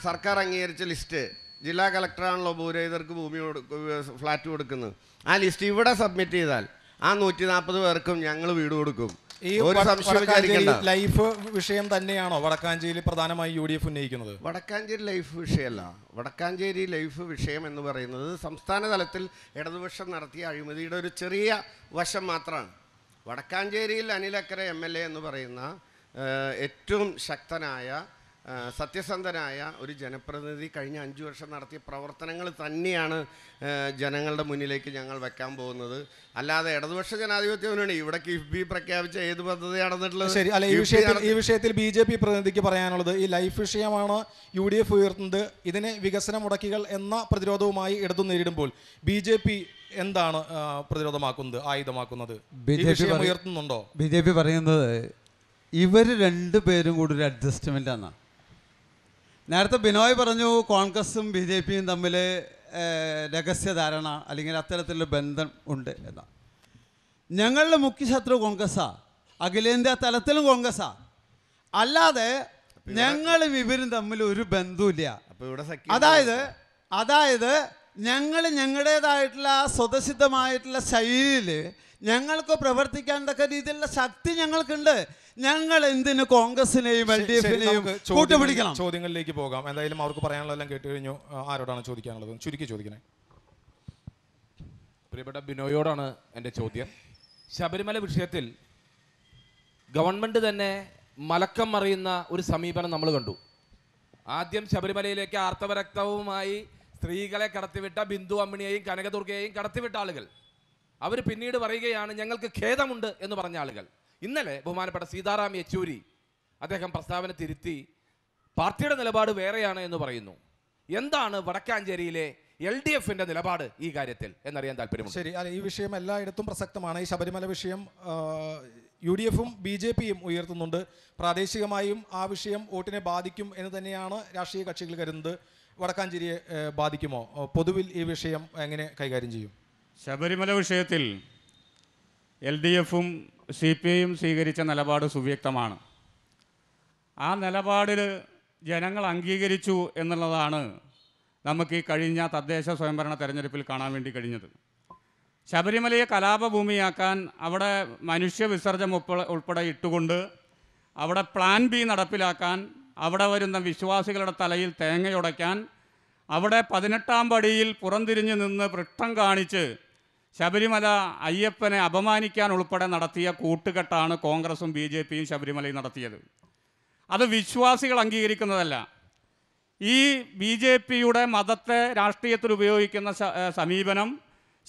Speaker 3: സർക്കാർ അംഗീകരിച്ച ലിസ്റ്റ് ജില്ലാ കളക്ടറാണല്ലോ ഭൂരഹിതർക്ക് ഭൂമി ഫ്ലാറ്റ് കൊടുക്കുന്നത് ആ ലിസ്റ്റ് ഇവിടെ സബ്മിറ്റ് ചെയ്താൽ ആ നൂറ്റി നാൽപ്പത് പേർക്കും ഞങ്ങൾ വീട് കൊടുക്കും ഈ ഒരു സംശയം
Speaker 1: ലൈഫ് വിഷയം തന്നെയാണോ വടക്കാഞ്ചേരി
Speaker 3: പ്രധാനമായി യു ഡി എഫ് ഉന്നയിക്കുന്നത് വടക്കാഞ്ചേരി ലൈഫ് വിഷയമല്ല വടക്കാഞ്ചേരി ലൈഫ് വിഷയം എന്ന് പറയുന്നത് സംസ്ഥാന തലത്തിൽ ഇടതുപക്ഷം നടത്തിയ അഴിമതിയുടെ ഒരു ചെറിയ വശം മാത്രമാണ് വടക്കാഞ്ചേരിയിൽ അനിലക്കര എം എൽ എ എന്ന് പറയുന്ന ഏറ്റവും ശക്തനായ സത്യസന്ധനായ ഒരു ജനപ്രതിനിധി കഴിഞ്ഞ അഞ്ച് വർഷം നടത്തിയ പ്രവർത്തനങ്ങൾ തന്നെയാണ് ജനങ്ങളുടെ മുന്നിലേക്ക് ഞങ്ങൾ വെക്കാൻ പോകുന്നത് അല്ലാതെ ഇടതുപക്ഷ ജനാധിപത്യ മുന്നണി ഇവിടെ കിഫ്ബി പ്രഖ്യാപിച്ച ഏത് പദ്ധതിയാണെന്നിട്ടുള്ളത് ശരി അല്ല ഈ വിഷയത്തിൽ ഈ
Speaker 1: വിഷയത്തിൽ ബി ജെ പി പ്രതിനിധിക്ക് പറയാനുള്ളത് ഈ ലൈഫ് വിഷയമാണ് യു ഡി എഫ് ഉയർത്തുന്നത് ഇതിനെ വികസന മുടക്കികൾ എന്ന പ്രതിരോധവുമായി ഇടതു നേരിടുമ്പോൾ ബി ജെ പി എന്താണ് പ്രതിരോധമാക്കുന്നത് ആയുധമാക്കുന്നത് ബി ജെ പി ഉയർത്തുന്നുണ്ടോ ബി
Speaker 2: ജെ പി പറയുന്നത് ഇവർ രണ്ടുപേരും കൂടി ഒരു അഡ്ജസ്റ്റ്മെൻ്റ് ആണ് നേരത്തെ ബിനോയ് പറഞ്ഞു കോൺഗ്രസും ബി ജെ പിയും തമ്മിൽ രഹസ്യധാരണ അല്ലെങ്കിൽ അത്തരത്തിലുള്ള ബന്ധം ഉണ്ട് എന്നാണ് ഞങ്ങളുടെ മുഖ്യ ശത്രു കോൺഗ്രസ്സാണ് അഖിലേന്ത്യാ തലത്തിലും കോൺഗ്രസ്സാണ് അല്ലാതെ ഞങ്ങൾ ഇവരും തമ്മിൽ ഒരു ബന്ധമില്ല അതായത് അതായത് ഞങ്ങൾ ഞങ്ങളുടേതായിട്ടുള്ള സ്വതസിദ്ധമായിട്ടുള്ള ശൈലിയിൽ ഞങ്ങൾക്ക് പ്രവർത്തിക്കാൻ തക്ക രീതിയിലുള്ള ശക്തി ഞങ്ങൾക്കുണ്ട് ഞങ്ങൾ എന്തിന് കോൺഗ്രസിനെയും എൽ ഡി എഫിനെയും കൂട്ടുപിടിക്കണം
Speaker 1: ചോദ്യങ്ങളിലേക്ക് പോകാം എന്തായാലും അവർക്ക് പറയാനുള്ളതെല്ലാം കേട്ട് കഴിഞ്ഞു ആരോടാണ് ചോദിക്കാനുള്ളത് ചുരുക്കി ചോദിക്കണേ പ്രിയപ്പെട്ട ബിനോയോടാണ് എൻ്റെ ചോദ്യം ശബരിമല വിഷയത്തിൽ ഗവൺമെൻറ് തന്നെ മലക്കം മറിയുന്ന ഒരു സമീപനം നമ്മൾ കണ്ടു ആദ്യം ശബരിമലയിലേക്ക് ആർത്തവരക്തവുമായി സ്ത്രീകളെ കടത്തിവിട്ട ബിന്ദു അമ്മിണിയെയും കനകദുർഗയെയും കടത്തിവിട്ട ആളുകൾ അവർ പിന്നീട് പറയുകയാണ് ഞങ്ങൾക്ക് ഖേദമുണ്ട് എന്ന് പറഞ്ഞ ആളുകൾ ഇന്നലെ ബഹുമാനപ്പെട്ട സീതാറാം യെച്ചൂരി അദ്ദേഹം പ്രസ്താവന തിരുത്തി
Speaker 5: പാർട്ടിയുടെ നിലപാട് വേറെയാണ് എന്ന് പറയുന്നു എന്താണ് വടക്കാഞ്ചേരിയിലെ എൽ
Speaker 1: ഡി എഫിന്റെ നിലപാട് ഈ കാര്യത്തിൽ എന്നറിയാൻ താല്പര്യം ശരി അല്ല ഈ വിഷയം എല്ലായിടത്തും പ്രസക്തമാണ് ഈ ശബരിമല വിഷയം യു ഡി എഫും ബി ജെ പിയും ഉയർത്തുന്നുണ്ട് പ്രാദേശികമായും ആ വിഷയം വോട്ടിനെ ബാധിക്കും എന്ന് തന്നെയാണ് രാഷ്ട്രീയ കക്ഷികൾ കരുതുന്നത് വടക്കാഞ്ചേരിയെ ബാധിക്കുമോ പൊതുവിൽ
Speaker 4: ഈ വിഷയം എങ്ങനെ കൈകാര്യം ചെയ്യും ശബരിമല വിഷയത്തിൽ എൽ ഡി എഫും സി പി ഐയും സ്വീകരിച്ച നിലപാട് സുവ്യക്തമാണ് ആ നിലപാടിൽ ജനങ്ങൾ അംഗീകരിച്ചു എന്നുള്ളതാണ് നമുക്ക് ഈ കഴിഞ്ഞ തദ്ദേശ സ്വയംഭരണ തെരഞ്ഞെടുപ്പിൽ കാണാൻ വേണ്ടി കഴിഞ്ഞത് ശബരിമലയെ കലാപഭൂമിയാക്കാൻ അവിടെ മനുഷ്യ വിസർജം ഉൾപ്പെടെ ഇട്ടുകൊണ്ട് അവിടെ പ്ലാൻ ബി നടപ്പിലാക്കാൻ അവിടെ വരുന്ന വിശ്വാസികളുടെ തലയിൽ തേങ്ങയുടയ്ക്കാൻ അവിടെ പതിനെട്ടാം പടിയിൽ പുറംതിരിഞ്ഞു നിന്ന് പൃഷ്ടം കാണിച്ച് ശബരിമല അയ്യപ്പനെ അപമാനിക്കാൻ ഉൾപ്പെടെ നടത്തിയ കൂട്ടുകെട്ടാണ് കോൺഗ്രസും ബി ജെ പിയും ശബരിമലയിൽ നടത്തിയത് അത് വിശ്വാസികൾ അംഗീകരിക്കുന്നതല്ല ഈ ബി ജെ പിയുടെ മതത്തെ രാഷ്ട്രീയത്തിൽ ഉപയോഗിക്കുന്ന സമീപനം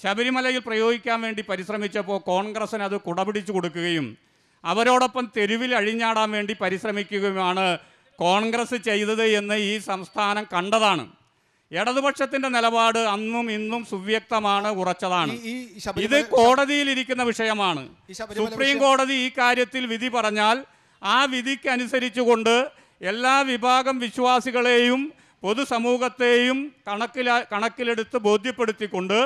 Speaker 4: ശബരിമലയിൽ പ്രയോഗിക്കാൻ വേണ്ടി പരിശ്രമിച്ചപ്പോൾ കോൺഗ്രസ്സിന് അത് കുടപിടിച്ചു കൊടുക്കുകയും അവരോടൊപ്പം തെരുവിൽ അഴിഞ്ഞാടാൻ വേണ്ടി പരിശ്രമിക്കുകയുമാണ് കോൺഗ്രസ് ചെയ്തത് എന്ന് ഈ സംസ്ഥാനം കണ്ടതാണ് ഇടതുപക്ഷത്തിന്റെ നിലപാട് അന്നും ഇന്നും സുവ്യക്തമാണ് ഉറച്ചതാണ് ഇത് കോടതിയിൽ ഇരിക്കുന്ന വിഷയമാണ്
Speaker 1: സുപ്രീം കോടതി
Speaker 4: ഈ കാര്യത്തിൽ വിധി പറഞ്ഞാൽ ആ വിധിക്കനുസരിച്ചുകൊണ്ട് എല്ലാ വിഭാഗം വിശ്വാസികളെയും പൊതുസമൂഹത്തെയും കണക്കില കണക്കിലെടുത്ത് ബോധ്യപ്പെടുത്തിക്കൊണ്ട്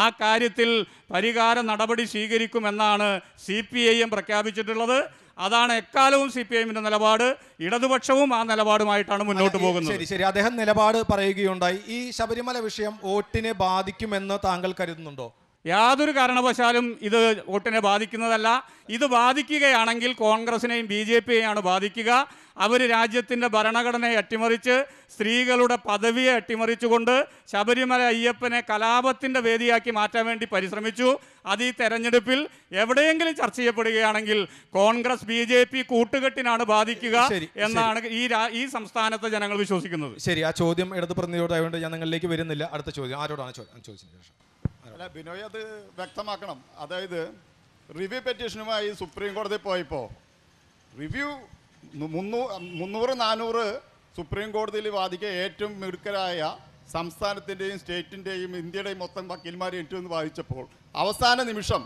Speaker 4: ആ കാര്യത്തിൽ പരിഹാര നടപടി സ്വീകരിക്കുമെന്നാണ് സി പി ഐ എം പ്രഖ്യാപിച്ചിട്ടുള്ളത് അതാണ് എക്കാലവും സി പി എമ്മിന്റെ നിലപാട് ഇടതുപക്ഷവും ആ നിലപാടുമായിട്ടാണ് മുന്നോട്ട് പോകുന്നത് ശരി ശരി
Speaker 1: അദ്ദേഹം നിലപാട്
Speaker 4: പറയുകയുണ്ടായി ഈ ശബരിമല വിഷയം
Speaker 1: വോട്ടിനെ ബാധിക്കുമെന്ന് താങ്കൾ കരുതുന്നുണ്ടോ
Speaker 4: യാതൊരു കാരണവശാലും ഇത് വോട്ടിനെ ബാധിക്കുന്നതല്ല ഇത് ബാധിക്കുകയാണെങ്കിൽ കോൺഗ്രസിനെയും ബി ജെ പിയെയാണ് ബാധിക്കുക അവർ രാജ്യത്തിൻ്റെ ഭരണഘടനയെ അട്ടിമറിച്ച് സ്ത്രീകളുടെ പദവിയെ അട്ടിമറിച്ചുകൊണ്ട് ശബരിമല അയ്യപ്പനെ കലാപത്തിൻ്റെ വേദിയാക്കി മാറ്റാൻ വേണ്ടി പരിശ്രമിച്ചു അത് ഈ തെരഞ്ഞെടുപ്പിൽ എവിടെയെങ്കിലും ചർച്ച ചെയ്യപ്പെടുകയാണെങ്കിൽ കോൺഗ്രസ് ബി ജെ പി കൂട്ടുകെട്ടിനാണ് ബാധിക്കുക എന്നാണ് ഈ ഈ സംസ്ഥാനത്തെ ജനങ്ങൾ വിശ്വസിക്കുന്നത്
Speaker 1: ശരി ആ ചോദ്യം ഇടതുപ്രതിനിധിയോടായതുകൊണ്ട് ഞാൻ നിങ്ങളിലേക്ക് വരുന്നില്ല അടുത്ത ചോദ്യം ആരോടാണ് ശേഷം
Speaker 2: അല്ല ബിനോയ് അത് വ്യക്തമാക്കണം അതായത് റിവ്യൂ
Speaker 4: പെറ്റീഷനുമായി സുപ്രീം കോടതി പോയപ്പോൾ റിവ്യൂ മുന്നൂ മുന്നൂറ് നാനൂറ് സുപ്രീം കോടതിയിൽ വാദിക്കുക ഏറ്റവും മിടുക്കരായ സംസ്ഥാനത്തിൻ്റെയും സ്റ്റേറ്റിൻ്റെയും ഇന്ത്യയുടെയും മൊത്തം വക്കീൽമാർ ഏറ്റവും വാദിച്ചപ്പോൾ അവസാന നിമിഷം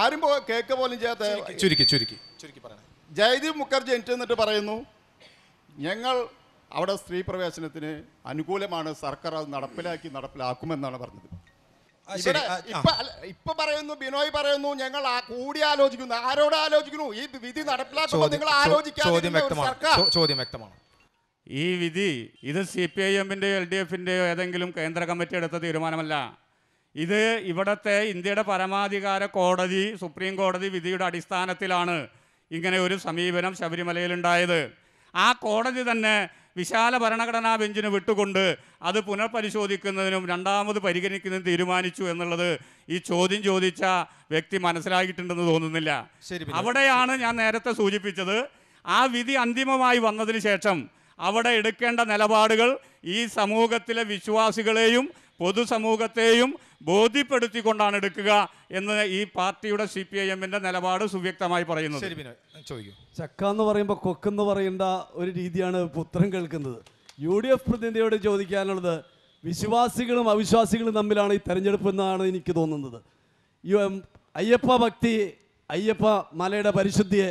Speaker 4: ആരും കേക്ക് പോലും ചെയ്യാത്ത ചുരുക്കി ചുരുക്കി ചുരുക്കി പറയണം ജയദീപ് മുഖർജി എനിക്ക് എന്നിട്ട് പറയുന്നു ഞങ്ങൾ അവിടെ സ്ത്രീ പ്രവേശനത്തിന് അനുകൂലമാണ് സർക്കാർ അത് നടപ്പിലാക്കി നടപ്പിലാക്കുമെന്നാണ് പറഞ്ഞത്
Speaker 3: ഇപ്പൊ പറയുന്നു ബിനോയ് പറയുന്നു ഞങ്ങൾ
Speaker 2: കൂടി ആലോചിക്കുന്നു ആരോട് ആലോചിക്കുന്നു ഈ വിധി നടപ്പിലാക്കുമ്പോൾ
Speaker 3: നിങ്ങൾ ആലോചിക്കാൻ
Speaker 4: ചോദ്യം വ്യക്തമാണ് ഈ വിധി ഇത് സി പി ഐ എമ്മിൻ്റെയോ എൽ ഡി എഫിൻ്റെയോ ഏതെങ്കിലും കേന്ദ്ര കമ്മിറ്റി എടുത്ത തീരുമാനമല്ല ഇത് ഇവിടത്തെ ഇന്ത്യയുടെ പരമാധികാര കോടതി സുപ്രീം കോടതി വിധിയുടെ അടിസ്ഥാനത്തിലാണ് ഇങ്ങനെ ഒരു സമീപനം ശബരിമലയിൽ ഉണ്ടായത് ആ കോടതി തന്നെ വിശാല ഭരണഘടനാ ബെഞ്ചിന് വിട്ടുകൊണ്ട് അത് പുനഃപരിശോധിക്കുന്നതിനും രണ്ടാമത് പരിഗണിക്കുന്നതിനും തീരുമാനിച്ചു എന്നുള്ളത് ഈ ചോദ്യം ചോദിച്ച വ്യക്തി മനസ്സിലാക്കിയിട്ടുണ്ടെന്ന് തോന്നുന്നില്ല അവിടെയാണ് ഞാൻ നേരത്തെ സൂചിപ്പിച്ചത് ആ വിധി അന്തിമമായി വന്നതിന് ശേഷം അവിടെ എടുക്കേണ്ട നിലപാടുകൾ ഈ സമൂഹത്തിലെ വിശ്വാസികളെയും പൊതുസമൂഹത്തെയും ബോധ്യപ്പെടുത്തിക്കൊണ്ടാണ് എടുക്കുക എന്ന് ഈ പാർട്ടിയുടെ സി പി ഐ എമ്മിന്റെ നിലപാട് സുവ്യക്തമായി പറയുന്നത് ശരി
Speaker 5: ചക്ക എന്ന് പറയുമ്പോൾ കൊക്കെന്ന് പറയേണ്ട ഒരു രീതിയാണ് പുത്രം കേൾക്കുന്നത് യു ഡി എഫ് പ്രതിനിധിയോട് ചോദിക്കാനുള്ളത് വിശ്വാസികളും അവിശ്വാസികളും തമ്മിലാണ് ഈ തെരഞ്ഞെടുപ്പ് എന്നാണ് എനിക്ക് തോന്നുന്നത് ഈ അയ്യപ്പ ഭക്തി അയ്യപ്പ മലയുടെ പരിശുദ്ധിയെ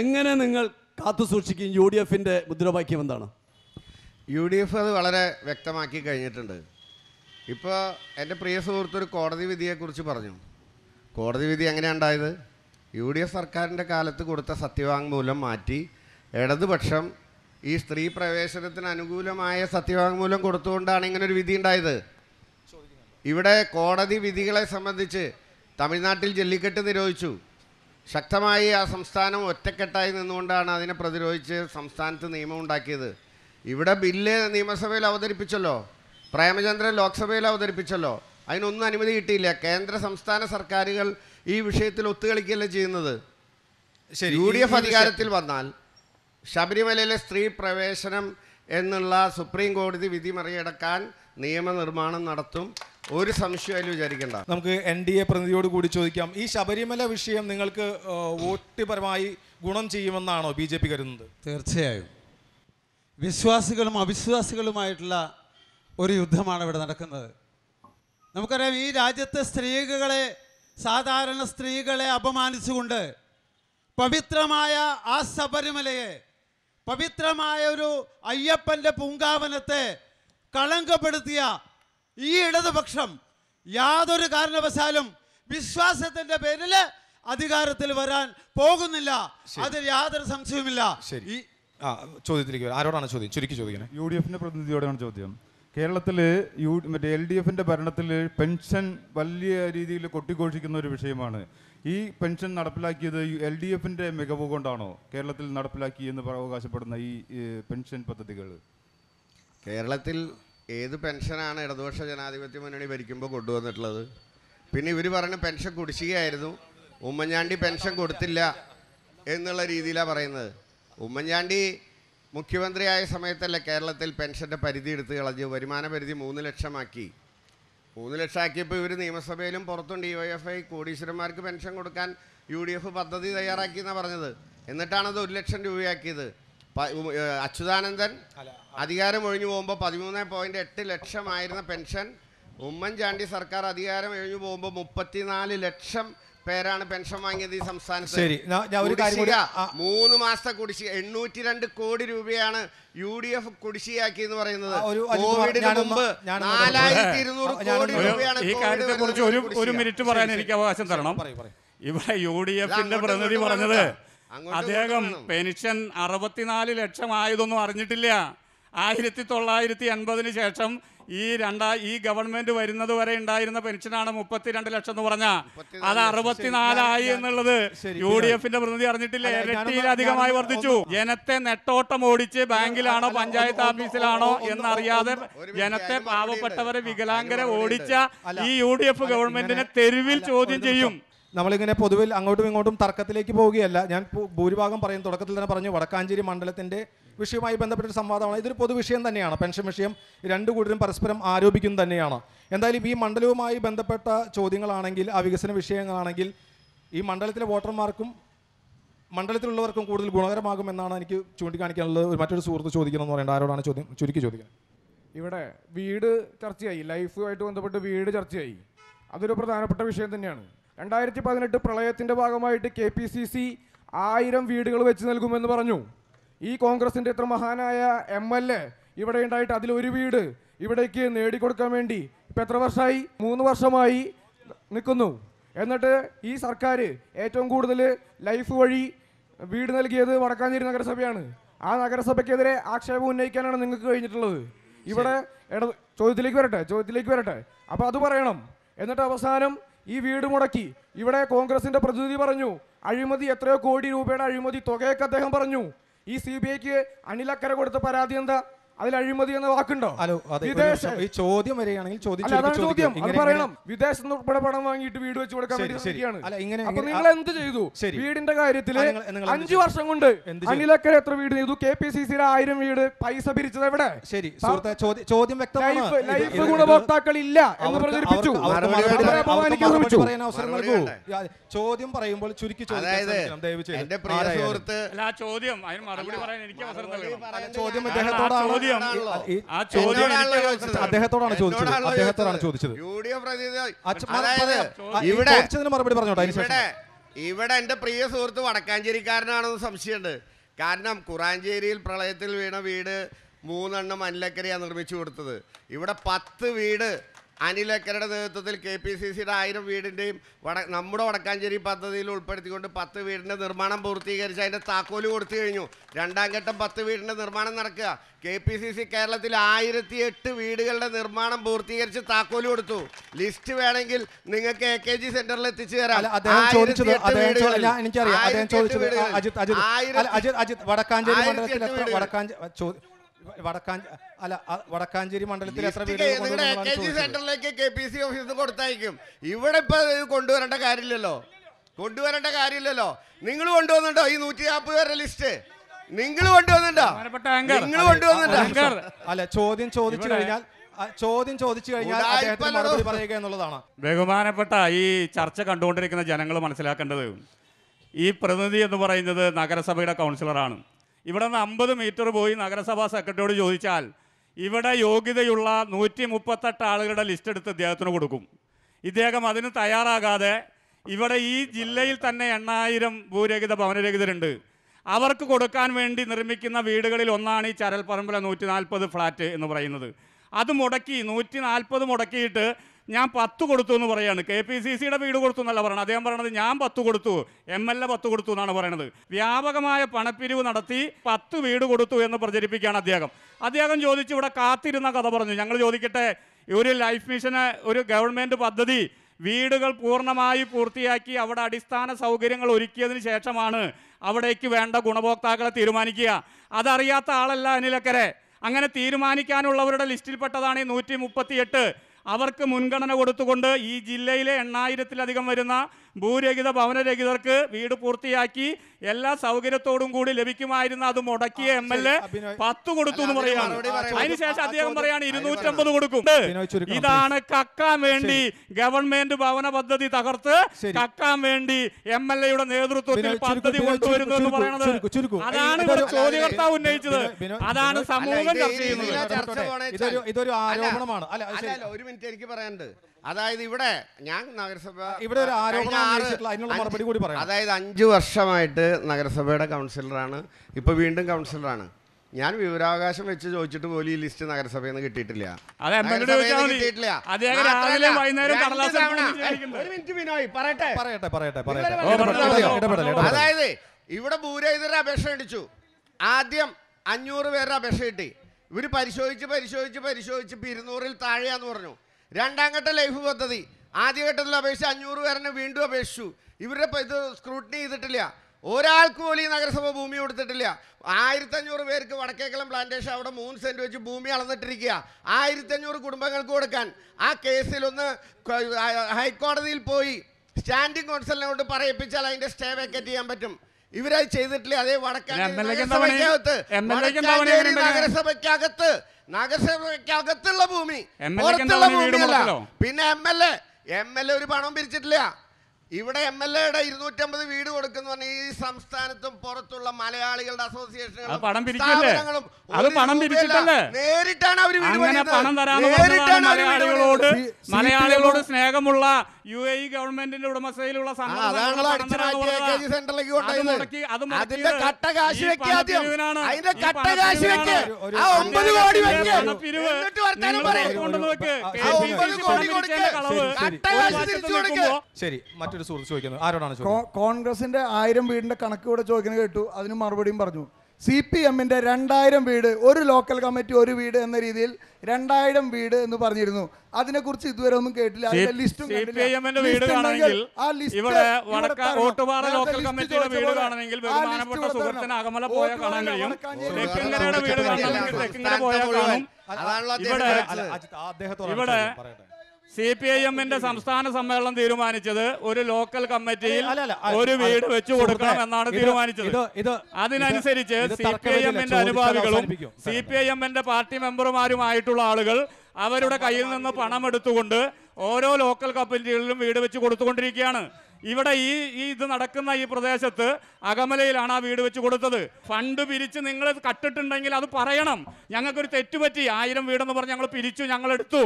Speaker 5: എങ്ങനെ നിങ്ങൾ കാത്തു സൂക്ഷിക്കും യു ഡി എഫിൻ്റെ
Speaker 3: മുദ്രാവാക്യം എന്താണ് യു ഡി എഫ് അത് വളരെ വ്യക്തമാക്കി കഴിഞ്ഞിട്ടുണ്ട് ഇപ്പോൾ എൻ്റെ പ്രിയ സുഹൃത്ത് ഒരു കോടതി വിധിയെക്കുറിച്ച് പറഞ്ഞു കോടതി വിധി എങ്ങനെയാണ് ഉണ്ടായത് യു ഡി എഫ് സർക്കാരിൻ്റെ കാലത്ത് കൊടുത്ത സത്യവാങ്മൂലം മാറ്റി ഇടതുപക്ഷം ഈ സ്ത്രീ പ്രവേശനത്തിന് അനുകൂലമായ സത്യവാങ്മൂലം കൊടുത്തുകൊണ്ടാണ് ഇങ്ങനൊരു വിധി ഉണ്ടായത് ഇവിടെ കോടതി വിധികളെ സംബന്ധിച്ച് തമിഴ്നാട്ടിൽ ജല്ലിക്കെട്ട് നിരോധിച്ചു ശക്തമായി ആ സംസ്ഥാനം ഒറ്റക്കെട്ടായി നിന്നുകൊണ്ടാണ് അതിനെ പ്രതിരോധിച്ച് സംസ്ഥാനത്ത് നിയമം ഉണ്ടാക്കിയത് ഇവിടെ ബില്ല് നിയമസഭയിൽ അവതരിപ്പിച്ചല്ലോ പ്രേമചന്ദ്രൻ ലോക്സഭയിൽ അവതരിപ്പിച്ചല്ലോ അതിനൊന്നും അനുമതി കിട്ടിയില്ല കേന്ദ്ര സംസ്ഥാന സർക്കാരുകൾ ഈ വിഷയത്തിൽ ഒത്തുകളിക്കുകയല്ലേ ചെയ്യുന്നത് യു ഡി എഫ് അധികാരത്തിൽ വന്നാൽ ശബരിമലയിലെ സ്ത്രീ പ്രവേശനം എന്നുള്ള സുപ്രീം കോടതി വിധി മറികടക്കാൻ നിയമനിർമ്മാണം നടത്തും ഒരു സംശയമായാലും വിചാരിക്കണ്ട
Speaker 1: നമുക്ക് എൻ ഡി എ പ്രതിനിധിയോട് കൂടി ചോദിക്കാം ഈ ശബരിമല വിഷയം നിങ്ങൾക്ക് വോട്ടുപരമായി ഗുണം ചെയ്യുമെന്നാണോ ബി ജെ പി കരുതുന്നത്
Speaker 2: തീർച്ചയായും വിശ്വാസികളും അവിശ്വാസികളുമായിട്ടുള്ള ഒരു യുദ്ധമാണ് ഇവിടെ നടക്കുന്നത് നമുക്കറിയാം ഈ രാജ്യത്തെ സ്ത്രീകളെ സാധാരണ സ്ത്രീകളെ അപമാനിച്ചുകൊണ്ട് പവിത്രമായ ആ ശബരിമലയെ പവിത്രമായ ഒരു അയ്യപ്പൻ്റെ പൂങ്കാവനത്തെ കളങ്കപ്പെടുത്തിയ ഈ ഇടതുപക്ഷം യാതൊരു കാരണവശാലും വിശ്വാസത്തിന്റെ പേരിൽ അധികാരത്തിൽ വരാൻ പോകുന്നില്ല അതിൽ യാതൊരു സംശയവുമില്ല ശരി
Speaker 1: ആ ചോദ്യത്തിലേക്ക് ആരോടാണ് ചോദ്യം ചുരുക്കി ചോദിക്കുന്നത്
Speaker 4: യു ഡി എഫിന്റെ പ്രതിനിധിയോടാണ് ചോദ്യം കേരളത്തിൽ യു മറ്റേ എൽ ഡി എഫിൻ്റെ ഭരണത്തിൽ പെൻഷൻ വലിയ രീതിയിൽ കൊട്ടിഘോഷിക്കുന്ന ഒരു വിഷയമാണ് ഈ പെൻഷൻ നടപ്പിലാക്കിയത് എൽ ഡി എഫിൻ്റെ മികവ് കൊണ്ടാണോ കേരളത്തിൽ നടപ്പിലാക്കി എന്ന് അവകാശപ്പെടുന്ന ഈ പെൻഷൻ പദ്ധതികൾ കേരളത്തിൽ ഏത് പെൻഷനാണ് ഇടതുപക്ഷ
Speaker 3: ജനാധിപത്യ മുന്നണി ഭരിക്കുമ്പോൾ കൊണ്ടുവന്നിട്ടുള്ളത് പിന്നെ ഇവർ പറഞ്ഞ പെൻഷൻ കുടിശ്ശികയായിരുന്നു ഉമ്മൻചാണ്ടി പെൻഷൻ കൊടുത്തില്ല എന്നുള്ള രീതിയിലാണ് പറയുന്നത് ഉമ്മൻചാണ്ടി മുഖ്യമന്ത്രിയായ സമയത്തല്ല കേരളത്തിൽ പെൻഷൻ്റെ പരിധി എടുത്ത് കളഞ്ഞു വരുമാന പരിധി മൂന്ന് ലക്ഷമാക്കി മൂന്ന് ലക്ഷമാക്കിയപ്പോൾ ഇവർ നിയമസഭയിലും പുറത്തും ഡി വൈ എഫ് ഐ കോടീശ്വരന്മാർക്ക് പെൻഷൻ കൊടുക്കാൻ യു ഡി എഫ് പദ്ധതി തയ്യാറാക്കി എന്നാണ് പറഞ്ഞത് എന്നിട്ടാണത് ഒരു ലക്ഷം രൂപയാക്കിയത് അച്യുതാനന്ദൻ അധികാരം ഒഴിഞ്ഞു പോകുമ്പോൾ പതിമൂന്ന് പോയിൻ്റ് എട്ട് ലക്ഷമായിരുന്ന പെൻഷൻ ഉമ്മൻചാണ്ടി സർക്കാർ അധികാരം ഒഴിഞ്ഞു പോകുമ്പോൾ മുപ്പത്തിനാല് ലക്ഷം പേരാണ് പെൻഷൻ വാങ്ങിയത് ഈ സംസ്ഥാനത്ത് ശരി ഞാൻ ഒരു കാര്യം കൂടി- കുടിശ്ശിക, മൂന്ന് മാസത്തെ കുടിശ്ശിക എണ്ണൂറ്റി രണ്ട് കോടി രൂപയാണ് യു ഡി എഫ് കുടിശ്ശിയാക്കി എന്ന് പറയുന്നത് ഒരു കോടി രൂപയാണ് ഒരു മിനിറ്റ് പറയാൻ എനിക്ക്
Speaker 4: അവകാശം തരണം ഇവിടെ യു ഡി എഫിന്റെ പ്രതിനിധി പറഞ്ഞത് അദ്ദേഹം പെൻഷൻ അറുപത്തിനാല് ലക്ഷം ആയതൊന്നും അറിഞ്ഞിട്ടില്ല ആയിരത്തി തൊള്ളായിരത്തി എൺപതിന് ശേഷം ഈ രണ്ടാ ഈ ഗവൺമെന്റ് വരുന്നത് വരെ ഉണ്ടായിരുന്ന പെൻഷനാണ് മുപ്പത്തിരണ്ട് ലക്ഷം എന്ന് പറഞ്ഞ അത് അറുപത്തിനാലായി എന്നുള്ളത് യു ഡി എഫിന്റെ പ്രതിനിധി അറിഞ്ഞിട്ടില്ലേ ഇരട്ടിയിലധികമായി വർദ്ധിച്ചു ജനത്തെ നെട്ടോട്ടം ഓടിച്ച് ബാങ്കിലാണോ പഞ്ചായത്ത് ഓഫീസിലാണോ എന്നറിയാതെ ജനത്തെ പാവപ്പെട്ടവരെ വികലാംഗരെ ഓടിച്ച ഈ യു ഡി എഫ് ഗവൺമെന്റിനെ തെരുവിൽ ചോദ്യം ചെയ്യും
Speaker 1: നമ്മളിങ്ങനെ പൊതുവിൽ അങ്ങോട്ടും ഇങ്ങോട്ടും തർക്കത്തിലേക്ക് പോവുകയല്ല ഞാൻ ഭൂരിഭാഗം പറയും തുടക്കത്തിൽ തന്നെ പറഞ്ഞു വടക്കാഞ്ചേരി മണ്ഡലത്തിന്റെ വിഷയവുമായി ബന്ധപ്പെട്ട സംവാദമാണ് ഇതൊരു പൊതുവിഷയം തന്നെയാണ് പെൻഷൻ വിഷയം രണ്ടു കൂട്ടരും പരസ്പരം ആരോപിക്കും തന്നെയാണ് എന്തായാലും ഈ മണ്ഡലവുമായി ബന്ധപ്പെട്ട ചോദ്യങ്ങളാണെങ്കിൽ ആ വികസന വിഷയങ്ങളാണെങ്കിൽ ഈ മണ്ഡലത്തിലെ വോട്ടർമാർക്കും മണ്ഡലത്തിലുള്ളവർക്കും കൂടുതൽ ഗുണകരമാകുമെന്നാണ് എനിക്ക് ചൂണ്ടിക്കാണിക്കാനുള്ളത് ഒരു മറ്റൊരു സുഹൃത്ത് ചോദിക്കണമെന്ന് പറയുന്നത് ആരോടാണ് ചോദ്യം ചുരുക്കി ചോദിക്കുന്നത്
Speaker 5: ഇവിടെ വീട് ചർച്ചയായി ലൈഫുമായിട്ട് ബന്ധപ്പെട്ട് വീട് ചർച്ചയായി അതൊരു പ്രധാനപ്പെട്ട വിഷയം തന്നെയാണ് രണ്ടായിരത്തി പതിനെട്ട് പ്രളയത്തിൻ്റെ ഭാഗമായിട്ട് കെ പി സി സി ആയിരം വീടുകൾ വെച്ച് നൽകുമെന്ന് പറഞ്ഞു ഈ കോൺഗ്രസിൻ്റെ ഇത്ര മഹാനായ എം എൽ എ ഇവിടെ ഉണ്ടായിട്ട് അതിലൊരു വീട് ഇവിടേക്ക് നേടിക്കൊടുക്കാൻ വേണ്ടി ഇപ്പം എത്ര വർഷമായി മൂന്ന് വർഷമായി നിൽക്കുന്നു എന്നിട്ട് ഈ സർക്കാർ ഏറ്റവും കൂടുതൽ ലൈഫ് വഴി വീട് നൽകിയത് വടക്കാഞ്ചേരി നഗരസഭയാണ് ആ നഗരസഭയ്ക്കെതിരെ ആക്ഷേപം ഉന്നയിക്കാനാണ് നിങ്ങൾക്ക് കഴിഞ്ഞിട്ടുള്ളത് ഇവിടെ ഇട ചോദ്യത്തിലേക്ക് വരട്ടെ ചോദ്യത്തിലേക്ക് വരട്ടെ അപ്പോൾ അത് പറയണം എന്നിട്ട് അവസാനം ഈ വീട് മുടക്കി ഇവിടെ കോൺഗ്രസിൻ്റെ പ്രതിനിധി പറഞ്ഞു അഴിമതി എത്രയോ കോടി രൂപയുടെ അഴിമതി തുകയൊക്കെ അദ്ദേഹം പറഞ്ഞു ഈ സി ബി ഐക്ക് അണിലക്കര കൊടുത്ത പരാതി എന്താ അതിൽ അഴിമതി എന്ന വാക്കുണ്ടോ
Speaker 1: ഹലോ ഈ ചോദ്യം വരികയാണെങ്കിൽ ചോദ്യം പറയണം
Speaker 5: വിദേശത്ത് ഉൾപ്പെടെ പണം വാങ്ങിയിട്ട് വീട് വെച്ച് കൊടുക്കാൻ വേണ്ടി നിങ്ങൾ എന്ത് ചെയ്തു വീടിന്റെ കാര്യത്തിൽ അഞ്ചു വർഷം കൊണ്ട് അനിലക്കര എത്ര വീട് ചെയ്തു കെ പി സി സിയിലെ ആയിരം വീട് പൈസ പിരിച്ചത് എവിടെ ശരി ചോദ്യം വ്യക്തമാണ് ലൈഫ് ഗുണഭോക്താക്കൾ ഇല്ല എന്ന് പ്രചരിപ്പിച്ചു
Speaker 1: ചോദ്യം പറയുമ്പോൾ ചുരുക്കി ചോദ്യം
Speaker 4: ചോദ്യം ചോദ്യം ആ ചോദ്യം അദ്ദേഹത്തോടാണ് ചോദിച്ചത്
Speaker 1: അദ്ദേഹത്തോടാണ് ചോദിച്ചത്
Speaker 3: ഇവിടെ മറുപടി പറഞ്ഞോട്ടെ ഇവിടെ എന്റെ പ്രിയ സുഹൃത്ത് വടക്കാഞ്ചേരിക്കാരനാണെന്ന് സംശയമുണ്ട് കാരണം കുറാഞ്ചേരിയിൽ പ്രളയത്തിൽ വീണ വീട് മൂന്നെണ്ണം അനിലക്കരയാണ് നിർമ്മിച്ചു കൊടുത്തത് ഇവിടെ പത്ത് വീട് അനിലക്കരുടെ നേതൃത്വത്തിൽ കെ പി സി സിയുടെ ആയിരം വീടിൻ്റെയും വട നമ്മുടെ വടക്കാഞ്ചേരി പദ്ധതിയിൽ ഉൾപ്പെടുത്തിക്കൊണ്ട് പത്ത് വീടിൻ്റെ നിർമ്മാണം പൂർത്തീകരിച്ച് അതിൻ്റെ താക്കോല് കൊടുത്തു കഴിഞ്ഞു രണ്ടാം ഘട്ടം പത്ത് വീടിൻ്റെ നിർമ്മാണം നടക്കുക കെ പി സി സി കേരളത്തിൽ ആയിരത്തി എട്ട് വീടുകളുടെ നിർമ്മാണം പൂർത്തീകരിച്ച് താക്കോല് കൊടുത്തു ലിസ്റ്റ് വേണമെങ്കിൽ നിങ്ങൾക്ക് എ കെ ജി സെന്ററിൽ എത്തിച്ചു തരാം എനിക്കറിയാം വടക്കാഞ്ചേരി
Speaker 1: വടക്കാഞ്ചേരി അല്ല മണ്ഡലത്തിൽ എത്ര സെന്ററിലേക്ക്
Speaker 3: കെ പി സി ഓഫീസിൽ നിന്ന് കൊടുത്തയക്കും ഇവിടെ ഇപ്പൊ കൊണ്ടുവരേണ്ട കാര്യമില്ലല്ലോ കൊണ്ടുവരേണ്ട കാര്യമില്ലല്ലോ നിങ്ങൾ കൊണ്ടുവന്നുണ്ടോ ഈ നൂറ്റി നാൽപ്പത് പേരുടെ ലിസ്റ്റ് നിങ്ങൾ കൊണ്ടുവന്നിട്ടോ
Speaker 1: അല്ല ചോദ്യം ചോദിച്ചു കഴിഞ്ഞാൽ
Speaker 3: ചോദ്യം ചോദിച്ചു കഴിഞ്ഞാൽ
Speaker 1: മറുപടി പറയുക എന്നുള്ളതാണ്
Speaker 4: ബഹുമാനപ്പെട്ട ഈ ചർച്ച കണ്ടുകൊണ്ടിരിക്കുന്ന ജനങ്ങൾ മനസ്സിലാക്കേണ്ടത് ഈ പ്രതിനിധി എന്ന് പറയുന്നത് നഗരസഭയുടെ കൗൺസിലറാണ് ഇവിടെ നിന്ന് അമ്പത് മീറ്റർ പോയി നഗരസഭാ സെക്രട്ടറിയോട് ചോദിച്ചാൽ ഇവിടെ യോഗ്യതയുള്ള നൂറ്റി മുപ്പത്തെട്ട് ആളുകളുടെ ലിസ്റ്റ് എടുത്ത് ഇദ്ദേഹത്തിന് കൊടുക്കും ഇദ്ദേഹം അതിന് തയ്യാറാകാതെ ഇവിടെ ഈ ജില്ലയിൽ തന്നെ എണ്ണായിരം ഭൂരഹിത ഭവനരഹിതരുണ്ട് അവർക്ക് കൊടുക്കാൻ വേണ്ടി നിർമ്മിക്കുന്ന വീടുകളിൽ ഒന്നാണ് ഈ ചരൽപ്പറമ്പിലെ നൂറ്റി നാൽപ്പത് ഫ്ലാറ്റ് എന്ന് പറയുന്നത് അത് മുടക്കി നൂറ്റി നാൽപ്പത് മുടക്കിയിട്ട് ഞാൻ പത്ത് കൊടുത്തു എന്ന് പറയാണ് കെ പി സി സിയുടെ വീട് കൊടുത്തു എന്നല്ല പറയണത് അദ്ദേഹം പറയണത് ഞാൻ പത്ത് കൊടുത്തു എം എൽ എ പത്ത് കൊടുത്തു എന്നാണ് പറയുന്നത് വ്യാപകമായ പണപ്പിരിവ് നടത്തി പത്ത് വീട് കൊടുത്തു എന്ന് പ്രചരിപ്പിക്കുകയാണ് അദ്ദേഹം അദ്ദേഹം ചോദിച്ചു ഇവിടെ കാത്തിരുന്ന കഥ പറഞ്ഞു ഞങ്ങൾ ചോദിക്കട്ടെ ഒരു ലൈഫ് മിഷന് ഒരു ഗവൺമെൻറ് പദ്ധതി വീടുകൾ പൂർണ്ണമായി പൂർത്തിയാക്കി അവിടെ അടിസ്ഥാന സൗകര്യങ്ങൾ ഒരുക്കിയതിന് ശേഷമാണ് അവിടേക്ക് വേണ്ട ഗുണഭോക്താക്കളെ തീരുമാനിക്കുക അതറിയാത്ത ആളല്ല അനിലക്കരെ അങ്ങനെ തീരുമാനിക്കാനുള്ളവരുടെ ലിസ്റ്റിൽപ്പെട്ടതാണ് ഈ നൂറ്റി മുപ്പത്തിയെട്ട് അവർക്ക് മുൻഗണന കൊടുത്തുകൊണ്ട് ഈ ജില്ലയിലെ എണ്ണായിരത്തിലധികം വരുന്ന ഭൂരഹിത ഭവനരഹിതർക്ക് വീട് പൂർത്തിയാക്കി എല്ലാ സൗകര്യത്തോടും കൂടി ലഭിക്കുമായിരുന്ന അത് മുടക്കിയ എം എൽ എ പത്ത് കൊടുത്തു എന്ന് പറയാണ് അതിനുശേഷം അദ്ദേഹം പറയാണ് ഇരുന്നൂറ്റമ്പത് കൊടുക്കും ഇതാണ് കക്കാൻ വേണ്ടി ഗവൺമെന്റ് ഭവന പദ്ധതി തകർത്ത് കക്കാൻ വേണ്ടി എം എൽ എയുടെ നേതൃത്വത്തിൽ പദ്ധതി കൊണ്ടുവരുന്നു എന്ന് പറയുന്നത് അതാണ് ഇവിടെ ചോദ്യകർത്താവ് ഉന്നയിച്ചത് അതാണ് സമൂഹം ചർച്ച ചെയ്യുന്നത് ഇതൊരു ആരോപണമാണ് അല്ല
Speaker 2: ഒരു
Speaker 3: മിനിറ്റ് എനിക്ക് പറയാനുണ്ട് അതായത് ഇവിടെ ഞാൻ നഗരസഭ ഇവിടെ ഒരു ആരോപണം മറുപടി കൂടി പറയാം അതായത് അഞ്ച് വർഷമായിട്ട് നഗരസഭയുടെ കൗൺസിലറാണ് ഇപ്പൊ വീണ്ടും കൗൺസിലറാണ് ഞാൻ വിവരാവകാശം വെച്ച് ചോദിച്ചിട്ട് പോലും ഈ ലിസ്റ്റ് നഗരസഭയിൽ നിന്ന് കിട്ടിയിട്ടില്ല ഒരു മിനിറ്റ് പറയട്ടെ പറയട്ടെ പറയട്ടെ പറയട്ടെ അതായത് ഇവിടെ ഭൂരഹിതരുടെ അപേക്ഷ അടിച്ചു ആദ്യം അഞ്ഞൂറ് പേരുടെ അപേക്ഷ കിട്ടി ഇവര് പരിശോധിച്ച് പരിശോധിച്ച് പരിശോധിച്ച് ഇരുന്നൂറിൽ താഴെയാന്ന് പറഞ്ഞു രണ്ടാം ഘട്ട ലൈഫ് പദ്ധതി ആദ്യഘട്ടത്തിൽ അപേക്ഷിച്ച് അഞ്ഞൂറ് പേരനെ വീണ്ടും അപേക്ഷിച്ചു ഇവരുടെ ഇത് സ്ക്രൂട്ടിനി ചെയ്തിട്ടില്ല ഒരാൾക്ക് പോലും ഈ നഗരസഭ ഭൂമി കൊടുത്തിട്ടില്ല ആയിരത്തഞ്ഞൂറ് പേർക്ക് വടക്കേക്കളം പ്ലാന്റേഷൻ അവിടെ മൂന്ന് സെൻറ്റ് വെച്ച് ഭൂമി അളന്നിട്ടിരിക്കുക ആയിരത്തഞ്ഞൂറ് കുടുംബങ്ങൾക്ക് കൊടുക്കാൻ ആ കേസിലൊന്ന് ഹൈക്കോടതിയിൽ പോയി സ്റ്റാൻഡിംഗ് കൗൺസിലിനെ കൊണ്ട് പറയിപ്പിച്ചാൽ അതിൻ്റെ സ്റ്റേ വെക്കറ്റ് ചെയ്യാൻ പറ്റും ഇവരത് ചെയ്തിട്ടില്ല അതേ വടക്കാഞ്ചേരി നഗരസഭയ്ക്കകത്ത് നഗരസഭയ്ക്കകത്തുള്ള ഭൂമി പിന്നെ M L A M L A ഒരു പണം പിരിച്ചിട്ടില്ല ഇവിടെ എം എൽ എയുടെ ഇരുന്നൂറ്റമ്പത് വീട് കൊടുക്കുന്ന പറഞ്ഞാൽ ഈ സംസ്ഥാനത്തും പുറത്തുള്ള മലയാളികളുടെ
Speaker 4: അസോസിയേഷനുകളും നേരിട്ടാണ് അവർ മലയാളികളോട് സ്നേഹമുള്ള യു എ ഗവൺമെന്റിന്റെ ഉടമസ്ഥയിലുള്ള
Speaker 1: ശരി മറ്റൊരു ഒരു സുഹൃത്ത് ചോദിക്കുന്നത് ആരോടാണ് ചോദിക്കുന്നത്
Speaker 5: കോൺഗ്രസിന്റെ ആയിരം വീടിന്റെ കണക്ക് ഇവിടെ ചോദിക്കുന്നത് കേട്ടു അതിന് മറുപടിയും പറഞ്ഞു സി പി എമ്മിന്റെ രണ്ടായിരം വീട് ഒരു ലോക്കൽ കമ്മിറ്റി ഒരു വീട് എന്ന രീതിയിൽ രണ്ടായിരം വീട് എന്ന് പറഞ്ഞിരുന്നു അതിനെക്കുറിച്ച്
Speaker 4: ഇതുവരെ ഒന്നും കേട്ടില്ല അതിന്റെ ലിസ്റ്റും ലോക്കൽ കമ്മിറ്റിയുടെ വീട് പോയ വീട് സി പി ഐ എമ്മിന്റെ സംസ്ഥാന സമ്മേളനം തീരുമാനിച്ചത് ഒരു ലോക്കൽ കമ്മിറ്റിയിൽ ഒരു വീട് വെച്ചു കൊടുക്കണം എന്നാണ് തീരുമാനിച്ചത് അതിനനുസരിച്ച് സി പി ഐ എമ്മിന്റെ അനുഭാവികളും സി പി ഐ എമ്മിന്റെ പാർട്ടി മെമ്പർമാരുമായിട്ടുള്ള ആളുകൾ അവരുടെ കയ്യിൽ നിന്ന് പണം എടുത്തുകൊണ്ട് ഓരോ ലോക്കൽ കമ്മിറ്റികളിലും വീട് വെച്ച് കൊടുത്തുകൊണ്ടിരിക്കുകയാണ് ഇവിടെ ഈ ഇത് നടക്കുന്ന ഈ പ്രദേശത്ത് അകമലയിലാണ് ആ വീട് വെച്ച് കൊടുത്തത് ഫണ്ട് പിരിച്ച് നിങ്ങൾ കട്ടിട്ടുണ്ടെങ്കിൽ അത് പറയണം ഞങ്ങൾക്കൊരു തെറ്റുപറ്റി ആയിരം വീടെന്ന് പറഞ്ഞ് ഞങ്ങൾ പിരിച്ചു ഞങ്ങൾ എടുത്തു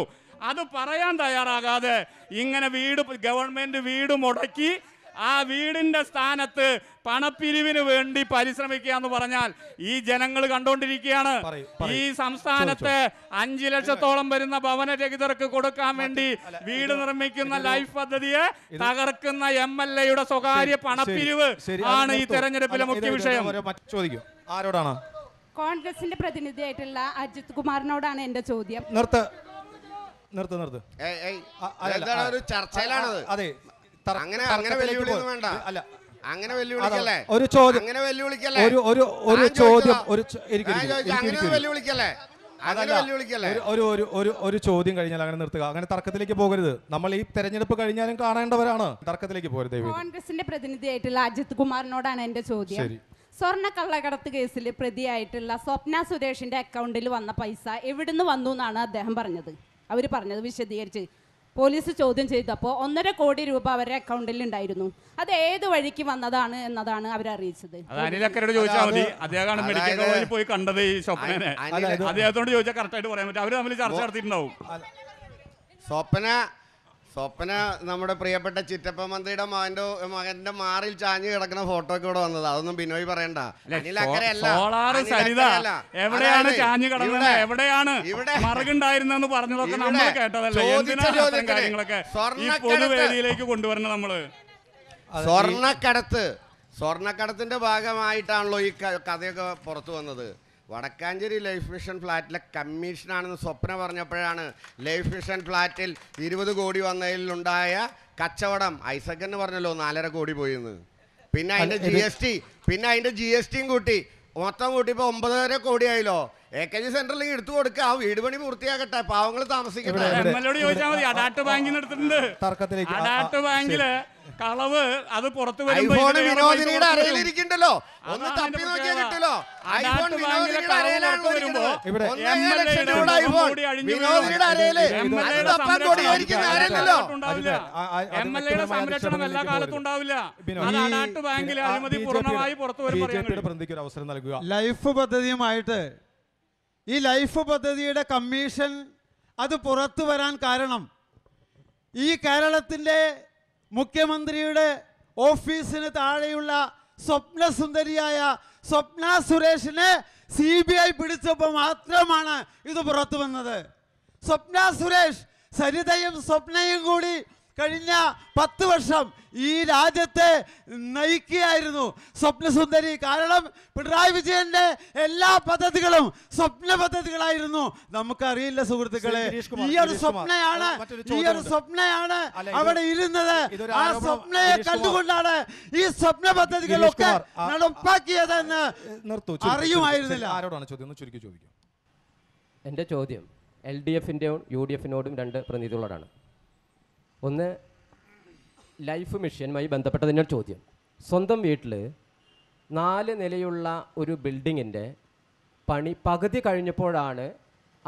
Speaker 4: അത് പറയാൻ തയ്യാറാകാതെ ഇങ്ങനെ വീട് ഗവൺമെൻറ് വീട് മുടക്കി ആ വീടിൻ്റെ സ്ഥാനത്ത് പണപ്പിരിവിന് വേണ്ടി പരിശ്രമിക്കുക എന്ന് പറഞ്ഞാൽ ഈ ജനങ്ങൾ കണ്ടുകൊണ്ടിരിക്കുകയാണ് ഈ സംസ്ഥാനത്ത് അഞ്ചു ലക്ഷത്തോളം വരുന്ന രഹിതർക്ക് കൊടുക്കാൻ വേണ്ടി വീട് നിർമ്മിക്കുന്ന ലൈഫ് പദ്ധതിയെ തകർക്കുന്ന എം എൽ എയുടെ സ്വകാര്യ പണപ്പിരിവ് ആണ് ഈ തെരഞ്ഞെടുപ്പിലെ മുഖ്യ വിഷയം
Speaker 1: ചോദിക്കും ആരോടാണ്
Speaker 6: കോൺഗ്രസിന്റെ പ്രതിനിധിയായിട്ടുള്ള അജിത് കുമാറിനോടാണ് എന്റെ ചോദ്യം നിർത്ത്
Speaker 1: നിർത്ത് നിർത്ത്
Speaker 3: ഒരു അതെ അങ്ങനെ അങ്ങനെ വേണ്ട അല്ല അങ്ങനെ വെല്ലുവിളിക്കല്ലേ ഒരു ചോദ്യം അങ്ങനെ വെല്ലുവിളിക്കല്ലേ ഒരു ഒരു ഒരു ചോദ്യം ഒരു
Speaker 1: അങ്ങനെ വെല്ലുവിളിക്കല്ലേ ഒരു ഒരു ഒരു ചോദ്യം കഴിഞ്ഞാൽ അങ്ങനെ നിർത്തുക അങ്ങനെ തർക്കത്തിലേക്ക് പോകരുത് നമ്മൾ ഈ തെരഞ്ഞെടുപ്പ് കഴിഞ്ഞാലും കാണേണ്ടവരാണ് തർക്കത്തിലേക്ക് പോകരുത്
Speaker 6: കോൺഗ്രസിന്റെ പ്രതിനിധിയായിട്ടുള്ള അജിത് കുമാറിനോടാണ് എന്റെ ചോദ്യം ശരി സ്വർണ്ണ കള്ളക്കടത്ത് കേസിൽ പ്രതിയായിട്ടുള്ള സ്വപ്ന സുരേഷിന്റെ അക്കൗണ്ടിൽ വന്ന പൈസ എവിടുന്ന് വന്നു എന്നാണ് അദ്ദേഹം പറഞ്ഞത് അവർ പറഞ്ഞത് വിശദീകരിച്ച് പോലീസ് ചോദ്യം ചെയ്തപ്പോൾ ഒന്നര കോടി രൂപ അവരുടെ അക്കൗണ്ടിൽ ഉണ്ടായിരുന്നു അത് ഏത് വഴിക്ക് വന്നതാണ് എന്നതാണ് അവർ അറിയിച്ചത് മെഡിക്കൽ പോയി
Speaker 4: കണ്ടത് ഈ സ്വപ്നനെ പറയാൻ അവർ തമ്മിൽ ചർച്ച സ്വപ്ന
Speaker 3: സ്വപ്ന നമ്മുടെ പ്രിയപ്പെട്ട ചിറ്റപ്പ മന്ത്രിയുടെ മകൻ്റെ മകന്റെ മാറിൽ ചാഞ്ഞു കിടക്കുന്ന ഫോട്ടോ ഒക്കെ ഇവിടെ വന്നത് അതൊന്നും ബിനോയ് പറയണ്ട സ്വർണക്കടത്ത് സ്വർണക്കടത്തിന്റെ എവിടെയാണ് ചാഞ്ഞു എവിടെയാണ്
Speaker 4: നമ്മൾ കേട്ടതല്ലേ കാര്യങ്ങളൊക്കെ
Speaker 3: ഈ ഭാഗമായിട്ടാണല്ലോ ഈ കഥയൊക്കെ പുറത്തു വന്നത് വടക്കാഞ്ചേരി ലൈഫ് മിഷൻ ഫ്ലാറ്റിലെ കമ്മീഷനാണെന്ന് സ്വപ്ന പറഞ്ഞപ്പോഴാണ് ലൈഫ് മിഷൻ ഫ്ലാറ്റിൽ ഇരുപത് കോടി വന്നതിലുണ്ടായ കച്ചവടം ഐസക് എന്ന് പറഞ്ഞല്ലോ നാലര കോടി പോയിന്ന് പിന്നെ അതിൻ്റെ ജി എസ് ടി പിന്നെ അതിൻ്റെ ജി എസ് ടിയും കൂട്ടി മൊത്തം കൂട്ടിയപ്പോൾ ഒമ്പതര കോടിയായല്ലോ എ കെ ജി സെന്ററിൽ എടുത്തു കൊടുക്കുക വീട് പണി പൂർത്തിയാകട്ടെ പാവങ്ങൾ താമസിക്കട്ടെ
Speaker 4: തർക്കത്തിലേക്ക് ബാങ്കില് കളവ് അത് പുറത്തു ഐഫോൺ ഒന്ന് തപ്പി നോക്കിയാൽ കിട്ടല്ലോ ഐഫോൺ വരുമ്പോ തപ്പാൻ എല്ലാ കാലത്തും ഉണ്ടാവില്ല അതാണ് പൂർണ്ണമായി പുറത്തു
Speaker 2: അവസരം നൽകുക ലൈഫ് പദ്ധതിയുമായിട്ട് ഈ ലൈഫ് പദ്ധതിയുടെ കമ്മീഷൻ അത് പുറത്തു വരാൻ കാരണം ഈ കേരളത്തിന്റെ മുഖ്യമന്ത്രിയുടെ ഓഫീസിന് താഴെയുള്ള സ്വപ്നസുന്ദരിയായ സ്വപ്ന സുരേഷിനെ സി ബി ഐ പിടിച്ചപ്പോൾ മാത്രമാണ് ഇത് പുറത്തു വന്നത് സ്വപ്ന സുരേഷ് സരിതയും സ്വപ്നയും കൂടി കഴിഞ്ഞ പത്ത് വർഷം ഈ രാജ്യത്തെ നയിക്കുകയായിരുന്നു സ്വപ്നസുന്ദരി കാരണം പിണറായി വിജയന്റെ എല്ലാ പദ്ധതികളും സ്വപ്ന പദ്ധതികളായിരുന്നു നമുക്കറിയില്ല സുഹൃത്തുക്കളെ ഈ ഒരു സ്വപ്നയാണ് ഈ ഒരു സ്വപ്നയാണ് അവിടെ ഇരുന്നത് ആ സ്വപ്നയെ കണ്ടുകൊണ്ടാണ് ഈ സ്വപ്ന പദ്ധതികളൊക്കെ നടപ്പാക്കിയതെന്ന് അറിയുമായിരുന്നില്ല
Speaker 6: ആരോടാണ് ചോദ്യം ചുരുക്കി ചോദിക്കും എന്റെ ചോദ്യം എൽ ഡി എഫിൻ്റെയും യു ഡി എഫിനോടും രണ്ട് പ്രതിനിധികളോടാണ് ഒന്ന് ലൈഫ് മിഷനുമായി ബന്ധപ്പെട്ടതിൻ്റെ ചോദ്യം സ്വന്തം വീട്ടിൽ നാല് നിലയുള്ള ഒരു ബിൽഡിങ്ങിൻ്റെ പണി പകുതി കഴിഞ്ഞപ്പോഴാണ്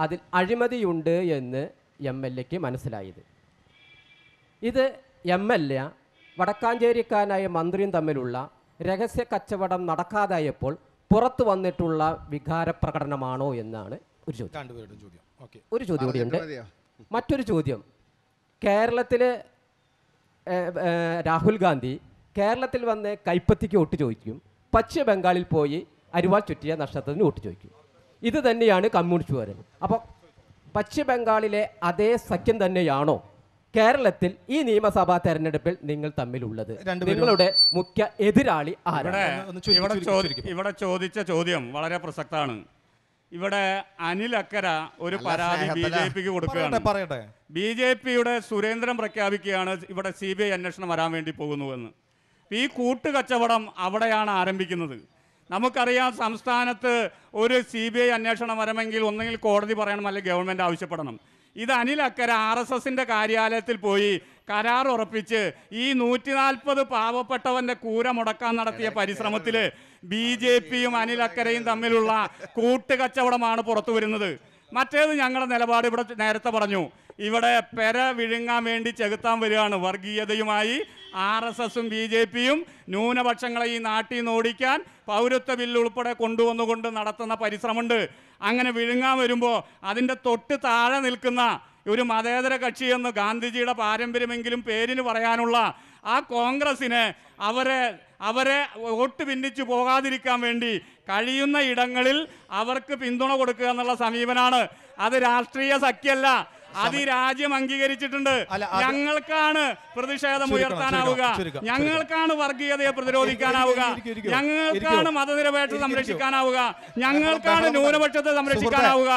Speaker 6: അതിൽ അഴിമതിയുണ്ട് എന്ന് എം എൽ എക്ക് മനസ്സിലായത് ഇത് എം എൽ എ വടക്കാഞ്ചേരിക്കാനായ മന്ത്രിയും തമ്മിലുള്ള രഹസ്യ കച്ചവടം നടക്കാതായപ്പോൾ പുറത്തു വന്നിട്ടുള്ള വികാര പ്രകടനമാണോ എന്നാണ് ഒരു ചോദ്യം ഒരു ചോദ്യം കൂടിയുണ്ട് മറ്റൊരു ചോദ്യം കേരളത്തിൽ രാഹുൽ ഗാന്ധി കേരളത്തിൽ വന്ന് കൈപ്പത്തിക്ക് വോട്ട് ചോദിക്കും പശ്ചിമ ബംഗാളിൽ പോയി അരിവാൾ ചുറ്റിയ നക്ഷത്രത്തിന് വോട്ട് ചോദിക്കും ഇത് തന്നെയാണ് കമ്മ്യൂണിസ്റ്റുകാരൻ അപ്പോൾ പശ്ചിമ ബംഗാളിലെ അതേ സഖ്യം തന്നെയാണോ കേരളത്തിൽ ഈ നിയമസഭാ തെരഞ്ഞെടുപ്പിൽ നിങ്ങൾ തമ്മിലുള്ളത് നിങ്ങളുടെ മുഖ്യ എതിരാളി ആരാണ്
Speaker 4: ഇവിടെ ചോദിച്ച ചോദ്യം വളരെ പ്രസക്തമാണ് ഇവിടെ അനിൽ അക്കര ഒരു പരാതി ബി ജെ പിക്ക് കൊടുക്കുകയാണ് പറയട്ടെ ബി ജെ പിയുടെ സുരേന്ദ്രൻ പ്രഖ്യാപിക്കുകയാണ് ഇവിടെ സി ബി ഐ അന്വേഷണം വരാൻ വേണ്ടി പോകുന്നുവെന്ന് ഈ കൂട്ടുകച്ചവടം അവിടെയാണ് ആരംഭിക്കുന്നത് നമുക്കറിയാം സംസ്ഥാനത്ത് ഒരു സി ബി ഐ അന്വേഷണം വരമെങ്കിൽ ഒന്നെങ്കിൽ കോടതി പറയണം അല്ലെങ്കിൽ ഗവൺമെൻറ് ആവശ്യപ്പെടണം ഇത് അനിൽ അക്കര ആർ എസ് എസിൻ്റെ കാര്യാലയത്തിൽ പോയി കരാർ ഉറപ്പിച്ച് ഈ നൂറ്റി നാൽപ്പത് പാവപ്പെട്ടവൻ്റെ കൂര മുടക്കാൻ നടത്തിയ പരിശ്രമത്തിൽ ബി ജെ പിയും അനിൽ അക്കരയും തമ്മിലുള്ള കൂട്ടുകച്ചവടമാണ് പുറത്തു വരുന്നത് മറ്റേത് ഞങ്ങളുടെ നിലപാട് ഇവിടെ നേരത്തെ പറഞ്ഞു ഇവിടെ പെര വിഴുങ്ങാൻ വേണ്ടി ചെകുത്താൻ വരികയാണ് വർഗീയതയുമായി ആർ എസ് എസും ബി ജെ പിയും ന്യൂനപക്ഷങ്ങളെ ഈ നാട്ടിൽ നിന്ന് ഓടിക്കാൻ പൗരത്വ ബില്ലുൾപ്പെടെ കൊണ്ടുവന്നുകൊണ്ട് നടത്തുന്ന പരിശ്രമമുണ്ട് അങ്ങനെ വിഴുങ്ങാൻ വരുമ്പോൾ അതിൻ്റെ തൊട്ട് താഴെ നിൽക്കുന്ന ഒരു മതേതര കക്ഷിയെന്ന് ഗാന്ധിജിയുടെ പാരമ്പര്യമെങ്കിലും പേരിന് പറയാനുള്ള ആ കോൺഗ്രസ്സിന് അവരെ അവരെ വോട്ട് ഭിന്നിച്ചു പോകാതിരിക്കാൻ വേണ്ടി കഴിയുന്ന ഇടങ്ങളിൽ അവർക്ക് പിന്തുണ കൊടുക്കുക എന്നുള്ള സമീപനാണ് അത് രാഷ്ട്രീയ സഖ്യല്ല അത് ഈ രാജ്യം അംഗീകരിച്ചിട്ടുണ്ട് ഞങ്ങൾക്കാണ് പ്രതിഷേധം ഉയർത്താനാവുക ഞങ്ങൾക്കാണ് വർഗീയതയെ പ്രതിരോധിക്കാനാവുക ഞങ്ങൾക്കാണ് മതനിരപേക്ഷത സംരക്ഷിക്കാനാവുക ഞങ്ങൾക്കാണ് ന്യൂനപക്ഷത്തെ സംരക്ഷിക്കാനാവുക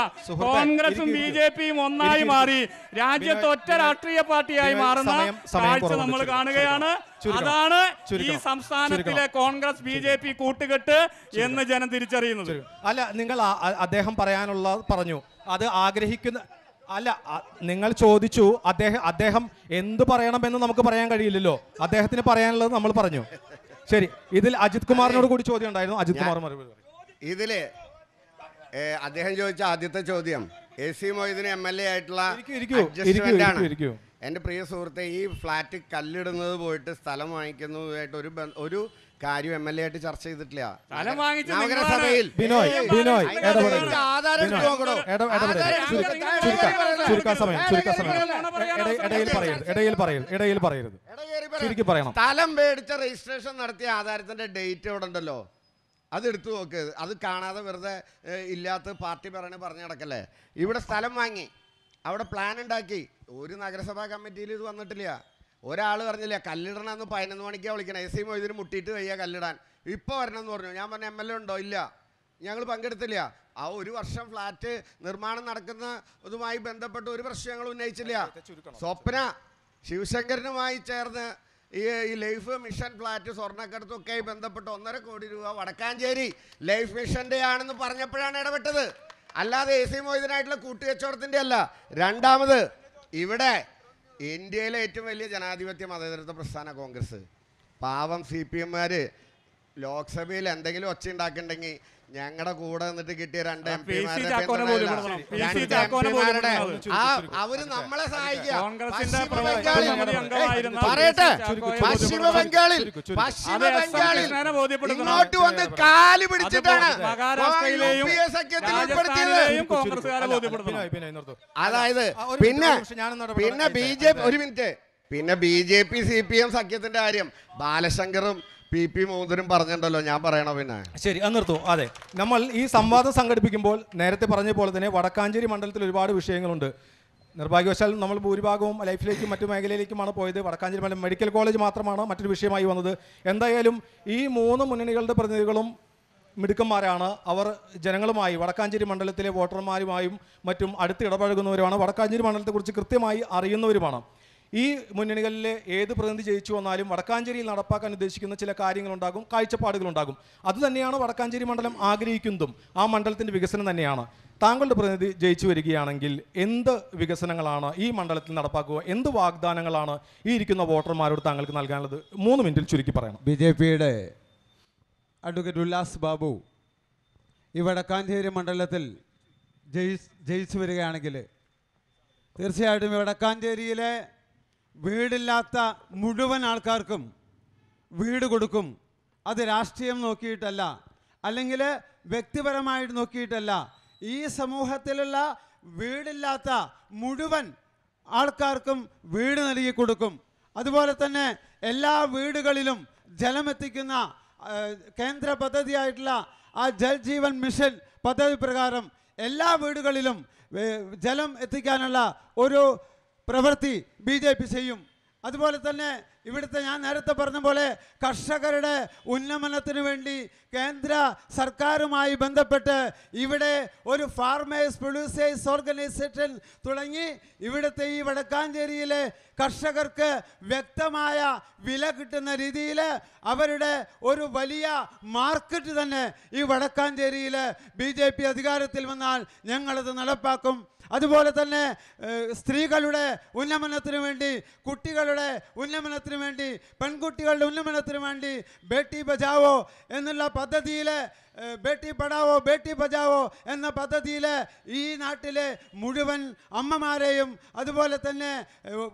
Speaker 4: കോൺഗ്രസും ബി ജെ പിയും ഒന്നായി മാറി രാജ്യത്ത് ഒറ്റ രാഷ്ട്രീയ പാർട്ടിയായി മാറുന്ന കാഴ്ച നമ്മൾ കാണുകയാണ് അതാണ് ഈ സംസ്ഥാനത്തിലെ കോൺഗ്രസ് ബി ജെ പി കൂട്ടുകെട്ട് എന്ന് ജനം തിരിച്ചറിയുന്നത് അല്ല നിങ്ങൾ അദ്ദേഹം
Speaker 1: പറയാനുള്ള പറഞ്ഞു അത് ആഗ്രഹിക്കുന്ന അല്ല നിങ്ങൾ ചോദിച്ചു അദ്ദേഹം അദ്ദേഹം എന്ത് പറയണമെന്ന് നമുക്ക് പറയാൻ കഴിയില്ലല്ലോ അദ്ദേഹത്തിന് പറയാനുള്ളത് നമ്മൾ പറഞ്ഞു ശരി ഇതിൽ അജിത് കുമാറിനോട് കൂടി ചോദ്യം ഉണ്ടായിരുന്നു അജിത് കുമാർ മറുപടി
Speaker 3: ഇതില് അദ്ദേഹം ചോദിച്ച ആദ്യത്തെ ചോദ്യം എ സി മൊയ്തീന് എം എൽ എ ആയിട്ടുള്ള എന്റെ പ്രിയ സുഹൃത്തെ ഈ ഫ്ലാറ്റ് കല്ലിടുന്നത് പോയിട്ട് സ്ഥലം വാങ്ങിക്കുന്നതുമായിട്ട് ഒരു ഒരു കാര്യം എം എൽ എ ആയിട്ട് ചർച്ച ചെയ്തിട്ടില്ല
Speaker 2: നഗരസഭയിൽ ബിനോയ് ബിനോയ്
Speaker 1: ഇടയിൽ ഇടയിൽ ഇടയിൽ
Speaker 3: പറയണം സ്ഥലം മേടിച്ച രജിസ്ട്രേഷൻ നടത്തിയ ആധാരത്തിന്റെ ഡേറ്റ് ഇവിടെ ഉണ്ടല്ലോ അത് എടുത്തു നോക്ക് അത് കാണാതെ വെറുതെ ഇല്ലാത്ത പാർട്ടി പറഞ്ഞ് പറഞ്ഞു നടക്കല്ലേ ഇവിടെ സ്ഥലം വാങ്ങി അവിടെ പ്ലാൻ ഉണ്ടാക്കി ഒരു നഗരസഭാ കമ്മിറ്റിയിൽ ഇത് വന്നിട്ടില്ല ഒരാൾ പറഞ്ഞില്ല കല്ലിടണം എന്ന് പതിനൊന്ന് മണിക്കാണ് വിളിക്കണം എസ് സി മൊയ്തിന് മുട്ടിയിട്ട് കഴിയുക കല്ലിടാൻ ഇപ്പോൾ വരണം എന്ന് പറഞ്ഞു ഞാൻ പറഞ്ഞ എം എൽ എ ഉണ്ടോ ഇല്ല ഞങ്ങൾ പങ്കെടുത്തില്ല ആ ഒരു വർഷം ഫ്ലാറ്റ് നിർമ്മാണം നടക്കുന്ന ഇതുമായി ബന്ധപ്പെട്ട് ഒരു പ്രശ്നം ഞങ്ങൾ ഉന്നയിച്ചില്ല സ്വപ്ന ശിവശങ്കരനുമായി ചേർന്ന് ഈ ഈ ലൈഫ് മിഷൻ ഫ്ലാറ്റ് സ്വർണ്ണക്കടത്തുമൊക്കെയായി ബന്ധപ്പെട്ട് ഒന്നര കോടി രൂപ വടക്കാഞ്ചേരി ലൈഫ് മിഷൻ്റെ ആണെന്ന് പറഞ്ഞപ്പോഴാണ് ഇടപെട്ടത് അല്ലാതെ എ സി മൊയ്തനായിട്ടുള്ള കൂട്ടുകച്ചവടത്തിൻ്റെ അല്ല രണ്ടാമത് ഇവിടെ ഇന്ത്യയിലെ ഏറ്റവും വലിയ ജനാധിപത്യ മതേതരത്വ പ്രസ്ഥാന കോൺഗ്രസ് പാവം സി പി എമ്മാർ ലോക്സഭയിൽ എന്തെങ്കിലും ഒച്ച ഉണ്ടാക്കിയിട്ടുണ്ടെങ്കിൽ ഞങ്ങളുടെ കൂടെ നിന്നിട്ട് കിട്ടിയ രണ്ട് എം പിമാരുടെ ആ അവര് നമ്മളെ സഹായിക്കാം
Speaker 4: പറയട്ടെ പശ്ചിമ ബംഗാളിൽ
Speaker 2: പശ്ചിമ ബംഗാളിൽ ഇങ്ങോട്ട് വന്ന് കാല് പിടിച്ചിട്ടാണ്
Speaker 3: അതായത് പിന്നെ പിന്നെ ബി ജെ പി ഒരു മിനിറ്റ് പിന്നെ B J P C P M സഖ്യത്തിന്റെ കാര്യം ബാലശങ്കറും പി പി മൂതരും പറഞ്ഞിട്ടുണ്ടല്ലോ ഞാൻ പറയണോ പിന്നെ
Speaker 1: ശരി അത് നിർത്തൂ അതെ
Speaker 3: നമ്മൾ ഈ സംവാദം സംഘടിപ്പിക്കുമ്പോൾ
Speaker 1: നേരത്തെ പറഞ്ഞ പോലെ തന്നെ വടക്കാഞ്ചേരി മണ്ഡലത്തിൽ ഒരുപാട് വിഷയങ്ങളുണ്ട് നിർഭാഗ്യവശാൽ നമ്മൾ ഭൂരിഭാഗവും ലൈഫിലേക്കും മറ്റു മേഖലയിലേക്കുമാണ് പോയത് വടക്കാഞ്ചേരി മണ്ഡലം മെഡിക്കൽ കോളേജ് മാത്രമാണ് മറ്റൊരു വിഷയമായി വന്നത് എന്തായാലും ഈ മൂന്ന് മുന്നണികളുടെ പ്രതിനിധികളും മിടുക്കന്മാരാണ് അവർ ജനങ്ങളുമായി വടക്കാഞ്ചേരി മണ്ഡലത്തിലെ വോട്ടർമാരുമായും മറ്റും അടുത്ത് ഇടപഴകുന്നവരുമാണ് വടക്കാഞ്ചേരി മണ്ഡലത്തെക്കുറിച്ച് കൃത്യമായി അറിയുന്നവരുമാണ് ഈ മുന്നണികളിലെ ഏത് പ്രതിനിധി ജയിച്ചു വന്നാലും വടക്കാഞ്ചേരിയിൽ നടപ്പാക്കാൻ ഉദ്ദേശിക്കുന്ന ചില കാര്യങ്ങളുണ്ടാകും കാഴ്ചപ്പാടുകളുണ്ടാകും അതുതന്നെയാണ് വടക്കാഞ്ചേരി മണ്ഡലം ആഗ്രഹിക്കുന്നതും ആ മണ്ഡലത്തിൻ്റെ വികസനം തന്നെയാണ് താങ്കളുടെ പ്രതിനിധി ജയിച്ചു വരികയാണെങ്കിൽ എന്ത് വികസനങ്ങളാണ് ഈ മണ്ഡലത്തിൽ നടപ്പാക്കുക എന്ത് വാഗ്ദാനങ്ങളാണ് ഈ ഇരിക്കുന്ന വോട്ടർമാരോട് താങ്കൾക്ക് നൽകാനുള്ളത് മൂന്ന് മിനിറ്റിൽ ചുരുക്കി പറയണം
Speaker 2: ബി ജെ പിയുടെ അഡ്വക്കേറ്റ് ഉല്ലാസ് ബാബു ഈ വടക്കാഞ്ചേരി മണ്ഡലത്തിൽ ജയി ജയിച്ചു വരികയാണെങ്കിൽ തീർച്ചയായിട്ടും വടക്കാഞ്ചേരിയിലെ വീടില്ലാത്ത മുഴുവൻ ആൾക്കാർക്കും വീട് കൊടുക്കും അത് രാഷ്ട്രീയം നോക്കിയിട്ടല്ല അല്ലെങ്കിൽ വ്യക്തിപരമായിട്ട് നോക്കിയിട്ടല്ല ഈ സമൂഹത്തിലുള്ള വീടില്ലാത്ത മുഴുവൻ ആൾക്കാർക്കും വീട് നൽകി കൊടുക്കും അതുപോലെ തന്നെ എല്ലാ വീടുകളിലും ജലമെത്തിക്കുന്ന കേന്ദ്ര പദ്ധതിയായിട്ടുള്ള ആ ജൽ ജീവൻ മിഷൻ പദ്ധതി പ്രകാരം എല്ലാ വീടുകളിലും ജലം എത്തിക്കാനുള്ള ഒരു പ്രവൃത്തി ബി ചെയ്യും അതുപോലെ തന്നെ ഇവിടുത്തെ ഞാൻ നേരത്തെ പറഞ്ഞ പോലെ കർഷകരുടെ ഉന്നമനത്തിന് വേണ്ടി കേന്ദ്ര സർക്കാരുമായി ബന്ധപ്പെട്ട് ഇവിടെ ഒരു ഫാർമേഴ്സ് പ്രൊഡ്യൂസേഴ്സ് ഓർഗനൈസേഷൻ തുടങ്ങി ഇവിടുത്തെ ഈ വടക്കാഞ്ചേരിയിലെ കർഷകർക്ക് വ്യക്തമായ വില കിട്ടുന്ന രീതിയിൽ അവരുടെ ഒരു വലിയ മാർക്കറ്റ് തന്നെ ഈ വടക്കാഞ്ചേരിയിൽ ബി ജെ പി അധികാരത്തിൽ വന്നാൽ ഞങ്ങളത് നടപ്പാക്കും അതുപോലെ തന്നെ സ്ത്രീകളുടെ ഉന്നമനത്തിന് വേണ്ടി കുട്ടികളുടെ ഉന്നമനത്തിന് വേണ്ടി പെൺകുട്ടികളുടെ ഉന്നമനത്തിന് വേണ്ടി ബേട്ടി ബജാവോ എന്നുള്ള പദ്ധതിയിലെ ബേട്ടി പഠാവോ ബേട്ടി ബജാവോ എന്ന പദ്ധതിയിൽ ഈ നാട്ടിലെ മുഴുവൻ അമ്മമാരെയും അതുപോലെ തന്നെ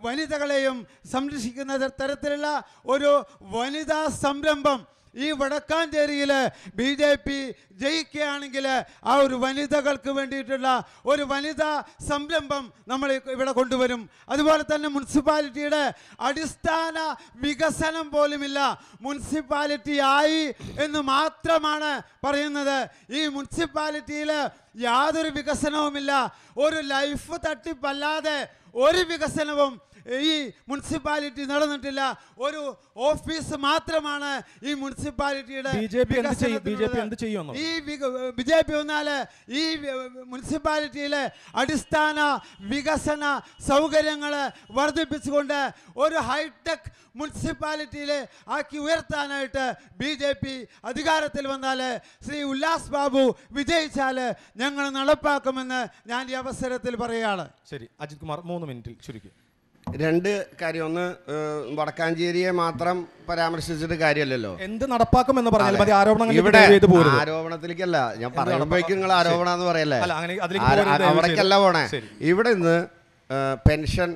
Speaker 2: വനിതകളെയും സംരക്ഷിക്കുന്ന തരത്തിലുള്ള ഒരു വനിതാ സംരംഭം ഈ വടക്കാഞ്ചേരിയിൽ ബി ജെ പി ജയിക്കുകയാണെങ്കിൽ ആ ഒരു വനിതകൾക്ക് വേണ്ടിയിട്ടുള്ള ഒരു വനിതാ സംരംഭം നമ്മൾ ഇവിടെ കൊണ്ടുവരും അതുപോലെ തന്നെ മുനിസിപ്പാലിറ്റിയുടെ അടിസ്ഥാന വികസനം പോലുമില്ല മുനിസിപ്പാലിറ്റി ആയി എന്ന് മാത്രമാണ് പറയുന്നത് ഈ മുനിസിപ്പാലിറ്റിയിൽ യാതൊരു വികസനവുമില്ല ഒരു ലൈഫ് തട്ടിപ്പല്ലാതെ ഒരു വികസനവും ഈ മുനിസിപ്പാലിറ്റി നടന്നിട്ടില്ല ഒരു ഓഫീസ് മാത്രമാണ് ഈ മുനിസിപ്പാലിറ്റിയുടെ ബി ജെ പി വന്നാല് ഈ മുനിസിപ്പാലിറ്റിയിലെ അടിസ്ഥാന വികസന സൗകര്യങ്ങൾ വർദ്ധിപ്പിച്ചുകൊണ്ട് ഒരു ഹൈടെക് മുനിസിപ്പാലിറ്റിയിൽ ആക്കി ഉയർത്താനായിട്ട് ബി ജെ പി അധികാരത്തിൽ വന്നാൽ ശ്രീ ഉല്ലാസ് ബാബു വിജയിച്ചാൽ ഞങ്ങൾ നടപ്പാക്കുമെന്ന് ഞാൻ ഈ അവസരത്തിൽ പറയുകയാണ്
Speaker 1: ശരി അജിത് കുമാർ മൂന്ന് മിനിറ്റിൽ ചുരുക്കി
Speaker 3: രണ്ട് കാര്യം ഒന്ന് വടക്കാഞ്ചേരിയെ മാത്രം പരാമർശിച്ചിട്ട് കാര്യമല്ലല്ലോ എന്ത് നടപ്പാക്കും എന്ന് പറഞ്ഞാൽ മതി ഇവിടെ ആരോപണത്തിലേക്കല്ല ഞാൻ പറയുമ്പോഴേക്കും നിങ്ങൾ ആരോപണം എന്ന് പറയല്ലേ അവിടേക്കല്ല പോണേ ഇവിടെ നിന്ന് പെൻഷൻ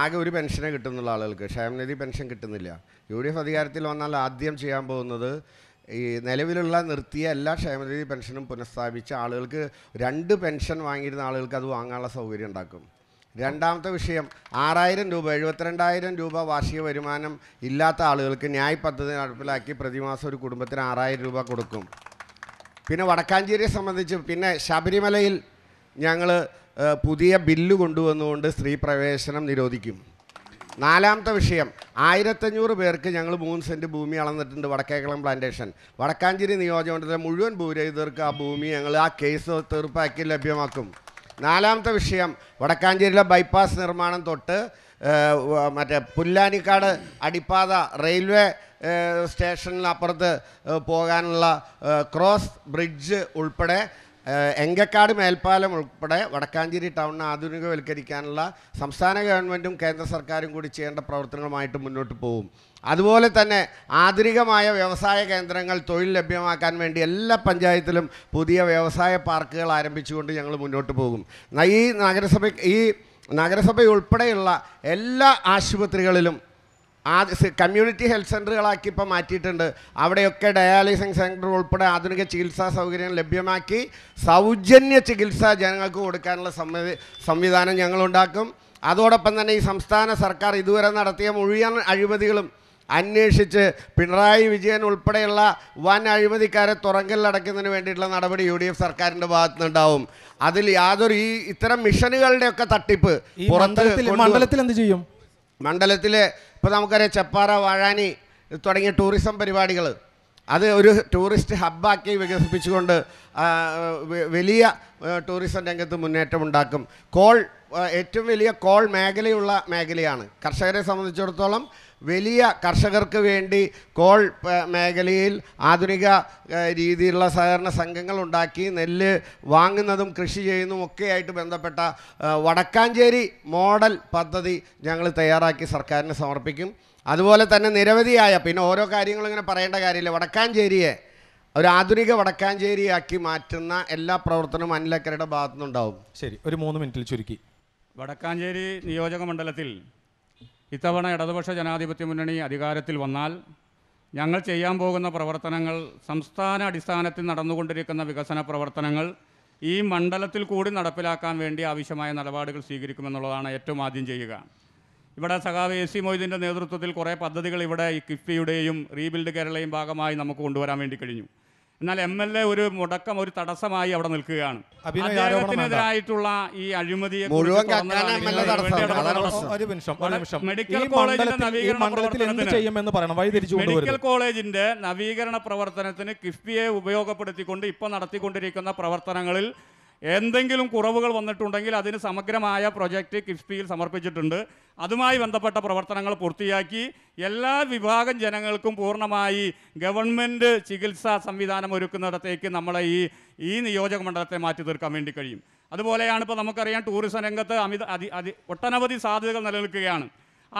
Speaker 3: ആകെ ഒരു പെൻഷനെ കിട്ടുന്നുള്ള ആളുകൾക്ക് ക്ഷേമനിധി പെൻഷൻ കിട്ടുന്നില്ല യു ഡി എഫ് അധികാരത്തിൽ വന്നാൽ ആദ്യം ചെയ്യാൻ പോകുന്നത് ഈ നിലവിലുള്ള നിർത്തിയ എല്ലാ ക്ഷേമനിധി പെൻഷനും പുനഃസ്ഥാപിച്ച് ആളുകൾക്ക് രണ്ട് പെൻഷൻ വാങ്ങിയിരുന്ന ആളുകൾക്ക് അത് വാങ്ങാനുള്ള സൗകര്യം ഉണ്ടാക്കും രണ്ടാമത്തെ വിഷയം ആറായിരം രൂപ എഴുപത്തിരണ്ടായിരം രൂപ വാർഷിക വരുമാനം ഇല്ലാത്ത ആളുകൾക്ക് ന്യായ് പദ്ധതി നടപ്പിലാക്കി പ്രതിമാസം ഒരു കുടുംബത്തിന് ആറായിരം രൂപ കൊടുക്കും പിന്നെ വടക്കാഞ്ചേരിയെ സംബന്ധിച്ച് പിന്നെ ശബരിമലയിൽ ഞങ്ങൾ പുതിയ ബില്ല് കൊണ്ടുവന്നുകൊണ്ട് സ്ത്രീ പ്രവേശനം നിരോധിക്കും നാലാമത്തെ വിഷയം ആയിരത്തഞ്ഞൂറ് പേർക്ക് ഞങ്ങൾ മൂന്ന് സെൻറ്റ് ഭൂമി അളന്നിട്ടുണ്ട് വടക്കേക്കളം പ്ലാന്റേഷൻ വടക്കാഞ്ചേരി നിയോജകമണ്ഡലത്തിലെ മുഴുവൻ ഭൂരഹിതർക്ക് ആ ഭൂമി ഞങ്ങൾ ആ കേസ് തീർപ്പാക്കി ലഭ്യമാക്കും നാലാമത്തെ വിഷയം വടക്കാഞ്ചേരിയിലെ ബൈപ്പാസ് നിർമ്മാണം തൊട്ട് മറ്റേ പുല്ലാനിക്കാട് അടിപ്പാത റെയിൽവേ സ്റ്റേഷനിലപ്പുറത്ത് പോകാനുള്ള ക്രോസ് ബ്രിഡ്ജ് ഉൾപ്പെടെ എങ്കക്കാട് മേൽപ്പാലം ഉൾപ്പെടെ വടക്കാഞ്ചേരി ടൗണിനെ ആധുനികവൽക്കരിക്കാനുള്ള സംസ്ഥാന ഗവൺമെൻറ്റും കേന്ദ്ര സർക്കാരും കൂടി ചെയ്യേണ്ട പ്രവർത്തനങ്ങളുമായിട്ട് മുന്നോട്ട് പോകും അതുപോലെ തന്നെ ആധുനികമായ വ്യവസായ കേന്ദ്രങ്ങൾ തൊഴിൽ ലഭ്യമാക്കാൻ വേണ്ടി എല്ലാ പഞ്ചായത്തിലും പുതിയ വ്യവസായ പാർക്കുകൾ ആരംഭിച്ചുകൊണ്ട് ഞങ്ങൾ മുന്നോട്ട് പോകും ഈ നഗരസഭ ഈ നഗരസഭയുൾപ്പെടെയുള്ള എല്ലാ ആശുപത്രികളിലും ആ കമ്മ്യൂണിറ്റി ഹെൽത്ത് സെൻ്ററുകളാക്കി ഇപ്പോൾ മാറ്റിയിട്ടുണ്ട് അവിടെയൊക്കെ ഡയാലിസിസ് സെൻ്റർ ഉൾപ്പെടെ ആധുനിക ചികിത്സാ സൗകര്യം ലഭ്യമാക്കി സൗജന്യ ചികിത്സ ജനങ്ങൾക്ക് കൊടുക്കാനുള്ള സംവിധാനം ഞങ്ങളുണ്ടാക്കും അതോടൊപ്പം തന്നെ ഈ സംസ്ഥാന സർക്കാർ ഇതുവരെ നടത്തിയ മുഴുവൻ അഴിമതികളും അന്വേഷിച്ച് പിണറായി വിജയൻ ഉൾപ്പെടെയുള്ള വൻ അഴിമതിക്കാരെ തുറങ്കലിലടക്കുന്നതിന് വേണ്ടിയിട്ടുള്ള നടപടി യു ഡി എഫ് സർക്കാരിൻ്റെ ഭാഗത്തുനിന്നുണ്ടാവും അതിൽ യാതൊരു ഈ ഇത്തരം മിഷനുകളുടെയൊക്കെ തട്ടിപ്പ് പുറത്ത് മണ്ഡലത്തിൽ എന്ത് ചെയ്യും മണ്ഡലത്തിലെ ഇപ്പോൾ നമുക്കറിയാം ചെപ്പാറ വാഴാനി തുടങ്ങിയ ടൂറിസം പരിപാടികൾ അത് ഒരു ടൂറിസ്റ്റ് ഹബ്ബാക്കി വികസിപ്പിച്ചുകൊണ്ട് വലിയ ടൂറിസം രംഗത്ത് മുന്നേറ്റമുണ്ടാക്കും കോൾ ഏറ്റവും വലിയ കോൾ മേഖലയുള്ള മേഖലയാണ് കർഷകരെ സംബന്ധിച്ചിടത്തോളം വലിയ കർഷകർക്ക് വേണ്ടി കോൾ മേഖലയിൽ ആധുനിക രീതിയിലുള്ള സഹകരണ സംഘങ്ങൾ ഉണ്ടാക്കി നെല്ല് വാങ്ങുന്നതും കൃഷി ചെയ്യുന്നതും ഒക്കെയായിട്ട് ബന്ധപ്പെട്ട വടക്കാഞ്ചേരി മോഡൽ പദ്ധതി ഞങ്ങൾ തയ്യാറാക്കി സർക്കാരിന് സമർപ്പിക്കും അതുപോലെ തന്നെ നിരവധിയായ പിന്നെ ഓരോ കാര്യങ്ങളും ഇങ്ങനെ പറയേണ്ട കാര്യമില്ല വടക്കാഞ്ചേരിയെ ഒരു ആധുനിക വടക്കാഞ്ചേരിയാക്കി മാറ്റുന്ന എല്ലാ പ്രവർത്തനവും അനിലക്കരയുടെ ഭാഗത്തുനിന്നുണ്ടാവും ശരി ഒരു മൂന്ന് മിനിറ്റിൽ ചുരുക്കി
Speaker 4: വടക്കാഞ്ചേരി നിയോജക മണ്ഡലത്തിൽ ഇത്തവണ ഇടതുപക്ഷ ജനാധിപത്യ മുന്നണി അധികാരത്തിൽ വന്നാൽ ഞങ്ങൾ ചെയ്യാൻ പോകുന്ന പ്രവർത്തനങ്ങൾ സംസ്ഥാന അടിസ്ഥാനത്തിൽ നടന്നുകൊണ്ടിരിക്കുന്ന വികസന പ്രവർത്തനങ്ങൾ ഈ മണ്ഡലത്തിൽ കൂടി നടപ്പിലാക്കാൻ വേണ്ടി ആവശ്യമായ നിലപാടുകൾ സ്വീകരിക്കുമെന്നുള്ളതാണ് ഏറ്റവും ആദ്യം ചെയ്യുക ഇവിടെ സഖാവ് എ സി മൊയ്തീൻ്റെ നേതൃത്വത്തിൽ കുറേ പദ്ധതികൾ ഇവിടെ ഈ കിഫ്ബിയുടെയും റീബിൽഡ് കേരളയും ഭാഗമായി നമുക്ക് കൊണ്ടുവരാൻ വേണ്ടി കഴിഞ്ഞു എന്നാൽ എം എൽ എ ഒരു മുടക്കം ഒരു തടസ്സമായി അവിടെ നിൽക്കുകയാണ് അദ്ദേഹത്തിനെതിരായിട്ടുള്ള ഈ അഴിമതിയെ
Speaker 1: മെഡിക്കൽ കോളേജിന്റെ മെഡിക്കൽ
Speaker 4: കോളേജിന്റെ നവീകരണ പ്രവർത്തനത്തിന് കിഫ്ബിയെ ഉപയോഗപ്പെടുത്തിക്കൊണ്ട് ഇപ്പൊ നടത്തിക്കൊണ്ടിരിക്കുന്ന പ്രവർത്തനങ്ങളിൽ എന്തെങ്കിലും കുറവുകൾ വന്നിട്ടുണ്ടെങ്കിൽ അതിന് സമഗ്രമായ പ്രൊജക്റ്റ് കിഫ്ബിയിൽ സമർപ്പിച്ചിട്ടുണ്ട് അതുമായി ബന്ധപ്പെട്ട പ്രവർത്തനങ്ങൾ പൂർത്തിയാക്കി എല്ലാ വിഭാഗം ജനങ്ങൾക്കും പൂർണ്ണമായി ഗവൺമെൻറ് ചികിത്സാ സംവിധാനം ഒരുക്കുന്നിടത്തേക്ക് നമ്മളെ ഈ ഈ നിയോജക മണ്ഡലത്തെ മാറ്റി തീർക്കാൻ വേണ്ടി കഴിയും അതുപോലെയാണ് ഇപ്പോൾ നമുക്കറിയാം ടൂറിസം രംഗത്ത് അമിത അതി അതി ഒട്ടനവധി സാധ്യതകൾ നിലനിൽക്കുകയാണ്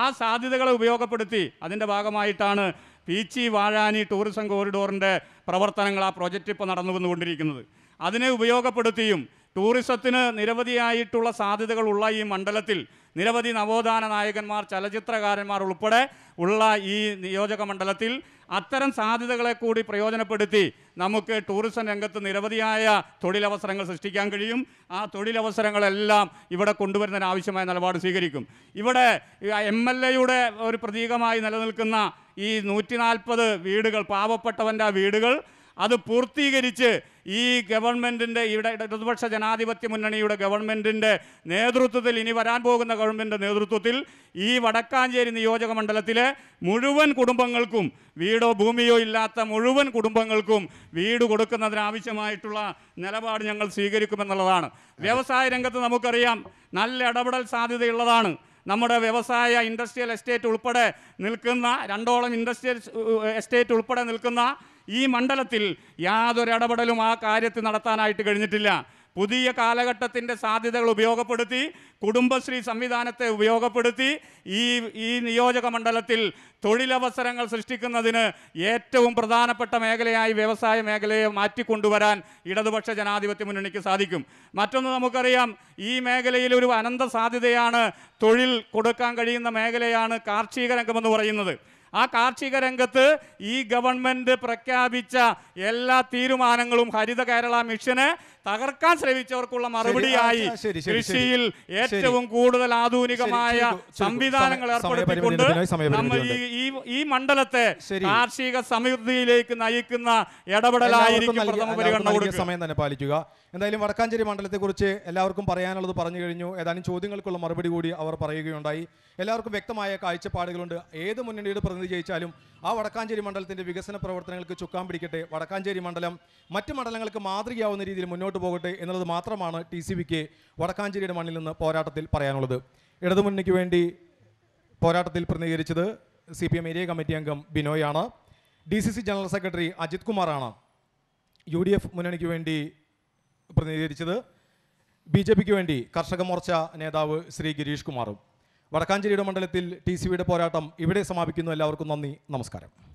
Speaker 4: ആ സാധ്യതകളെ ഉപയോഗപ്പെടുത്തി അതിൻ്റെ ഭാഗമായിട്ടാണ് പീച്ചി വാഴാനി ടൂറിസം കോറിഡോറിൻ്റെ പ്രവർത്തനങ്ങൾ ആ പ്രോജക്റ്റ് ഇപ്പോൾ നടന്നു വന്നുകൊണ്ടിരിക്കുന്നത് അതിനെ ഉപയോഗപ്പെടുത്തിയും ടൂറിസത്തിന് നിരവധിയായിട്ടുള്ള സാധ്യതകളുള്ള ഈ മണ്ഡലത്തിൽ നിരവധി നവോത്ഥാന നായകന്മാർ ചലച്ചിത്രകാരന്മാർ ഉൾപ്പെടെ ഉള്ള ഈ നിയോജക മണ്ഡലത്തിൽ അത്തരം സാധ്യതകളെ കൂടി പ്രയോജനപ്പെടുത്തി നമുക്ക് ടൂറിസം രംഗത്ത് നിരവധിയായ തൊഴിലവസരങ്ങൾ സൃഷ്ടിക്കാൻ കഴിയും ആ തൊഴിലവസരങ്ങളെല്ലാം ഇവിടെ കൊണ്ടുവരുന്നതിന് ആവശ്യമായ നിലപാട് സ്വീകരിക്കും ഇവിടെ എം എൽ എയുടെ ഒരു പ്രതീകമായി നിലനിൽക്കുന്ന ഈ നൂറ്റി വീടുകൾ പാവപ്പെട്ടവൻ്റെ വീടുകൾ അത് പൂർത്തീകരിച്ച് ഈ ഗവൺമെൻറ്റിൻ്റെ ഇവിടെ ഇടതുപക്ഷ ജനാധിപത്യ മുന്നണിയുടെ ഗവൺമെൻറ്റിൻ്റെ നേതൃത്വത്തിൽ ഇനി വരാൻ പോകുന്ന ഗവൺമെൻറ് നേതൃത്വത്തിൽ ഈ വടക്കാഞ്ചേരി നിയോജക മണ്ഡലത്തിലെ മുഴുവൻ കുടുംബങ്ങൾക്കും വീടോ ഭൂമിയോ ഇല്ലാത്ത മുഴുവൻ കുടുംബങ്ങൾക്കും വീട് കൊടുക്കുന്നതിനാവശ്യമായിട്ടുള്ള നിലപാട് ഞങ്ങൾ സ്വീകരിക്കുമെന്നുള്ളതാണ് വ്യവസായ രംഗത്ത് നമുക്കറിയാം നല്ല ഇടപെടൽ സാധ്യതയുള്ളതാണ് നമ്മുടെ വ്യവസായ ഇൻഡസ്ട്രിയൽ എസ്റ്റേറ്റ് ഉൾപ്പെടെ നിൽക്കുന്ന രണ്ടോളം ഇൻഡസ്ട്രിയൽ എസ്റ്റേറ്റ് ഉൾപ്പെടെ നിൽക്കുന്ന ഈ മണ്ഡലത്തിൽ യാതൊരു ഇടപെടലും ആ കാര്യത്തിൽ നടത്താനായിട്ട് കഴിഞ്ഞിട്ടില്ല പുതിയ കാലഘട്ടത്തിൻ്റെ സാധ്യതകൾ ഉപയോഗപ്പെടുത്തി കുടുംബശ്രീ സംവിധാനത്തെ ഉപയോഗപ്പെടുത്തി ഈ ഈ നിയോജക മണ്ഡലത്തിൽ തൊഴിലവസരങ്ങൾ സൃഷ്ടിക്കുന്നതിന് ഏറ്റവും പ്രധാനപ്പെട്ട മേഖലയായി വ്യവസായ മേഖലയെ മാറ്റിക്കൊണ്ടുവരാൻ ഇടതുപക്ഷ ജനാധിപത്യ മുന്നണിക്ക് സാധിക്കും മറ്റൊന്ന് നമുക്കറിയാം ഈ മേഖലയിൽ ഒരു അനന്ത സാധ്യതയാണ് തൊഴിൽ കൊടുക്കാൻ കഴിയുന്ന മേഖലയാണ് കാർഷിക രംഗമെന്ന് പറയുന്നത് ആ കാർഷിക രംഗത്ത് ഈ ഗവൺമെൻറ് പ്രഖ്യാപിച്ച എല്ലാ തീരുമാനങ്ങളും ഹരിത കേരള മിഷന് തകർക്കാൻ ശ്രമിച്ചവർക്കുള്ള മറുപടിയായി കൃഷിയിൽ ഏറ്റവും കൂടുതൽ ആധുനികമായ സംവിധാനങ്ങൾ ഏർപ്പെടുത്തിക്കൊണ്ട് നമ്മൾ ഈ ഈ മണ്ഡലത്തെ കാർഷിക സമൃദ്ധിയിലേക്ക് നയിക്കുന്ന ഇടപെടലായിരിക്കും പ്രഥമ പരിഗണന
Speaker 1: സമയം തന്നെ പാലിക്കുക
Speaker 4: എന്തായാലും വടക്കാഞ്ചേരി മണ്ഡലത്തെക്കുറിച്ച്
Speaker 1: എല്ലാവർക്കും പറയാനുള്ളത് പറഞ്ഞു കഴിഞ്ഞു ഏതാനും ചോദ്യങ്ങൾക്കുള്ള മറുപടി കൂടി അവർ പറയുകയുണ്ടായി എല്ലാവർക്കും വ്യക്തമായ കാഴ്ചപ്പാടുകളുണ്ട് ഏത് മുന്നണിയുടെ പ്രതിനിധി ജയിച്ചാലും ആ വടക്കാഞ്ചേരി മണ്ഡലത്തിൻ്റെ വികസന പ്രവർത്തനങ്ങൾക്ക് ചുക്കാൻ പിടിക്കട്ടെ വടക്കാഞ്ചേരി മണ്ഡലം മറ്റ് മണ്ഡലങ്ങൾക്ക് മാതൃകയാവുന്ന രീതിയിൽ മുന്നോട്ട് പോകട്ടെ എന്നുള്ളത് മാത്രമാണ് ടി സി വിക്ക് വടക്കാഞ്ചേരിയുടെ മണ്ണിൽ നിന്ന് പോരാട്ടത്തിൽ പറയാനുള്ളത് ഇടതുമുന്നണിക്ക് വേണ്ടി പോരാട്ടത്തിൽ പ്രതികരിച്ചത് C P M area committee അംഗം ബിനോയാണ് D C C general secretary Ajith കുമാറാണ് യു ഡി എഫ് മുന്നണിക്ക് വേണ്ടി പ്രതിനിധീകരിച്ചത് ബി ജെ പിക്ക് വേണ്ടി കർഷക മോർച്ച നേതാവ് ശ്രീ ഗിരീഷ് കുമാറും വടക്കാഞ്ചേരിയുടെ മണ്ഡലത്തിൽ ടി സി പോരാട്ടം ഇവിടെ സമാപിക്കുന്നു എല്ലാവർക്കും നന്ദി നമസ്കാരം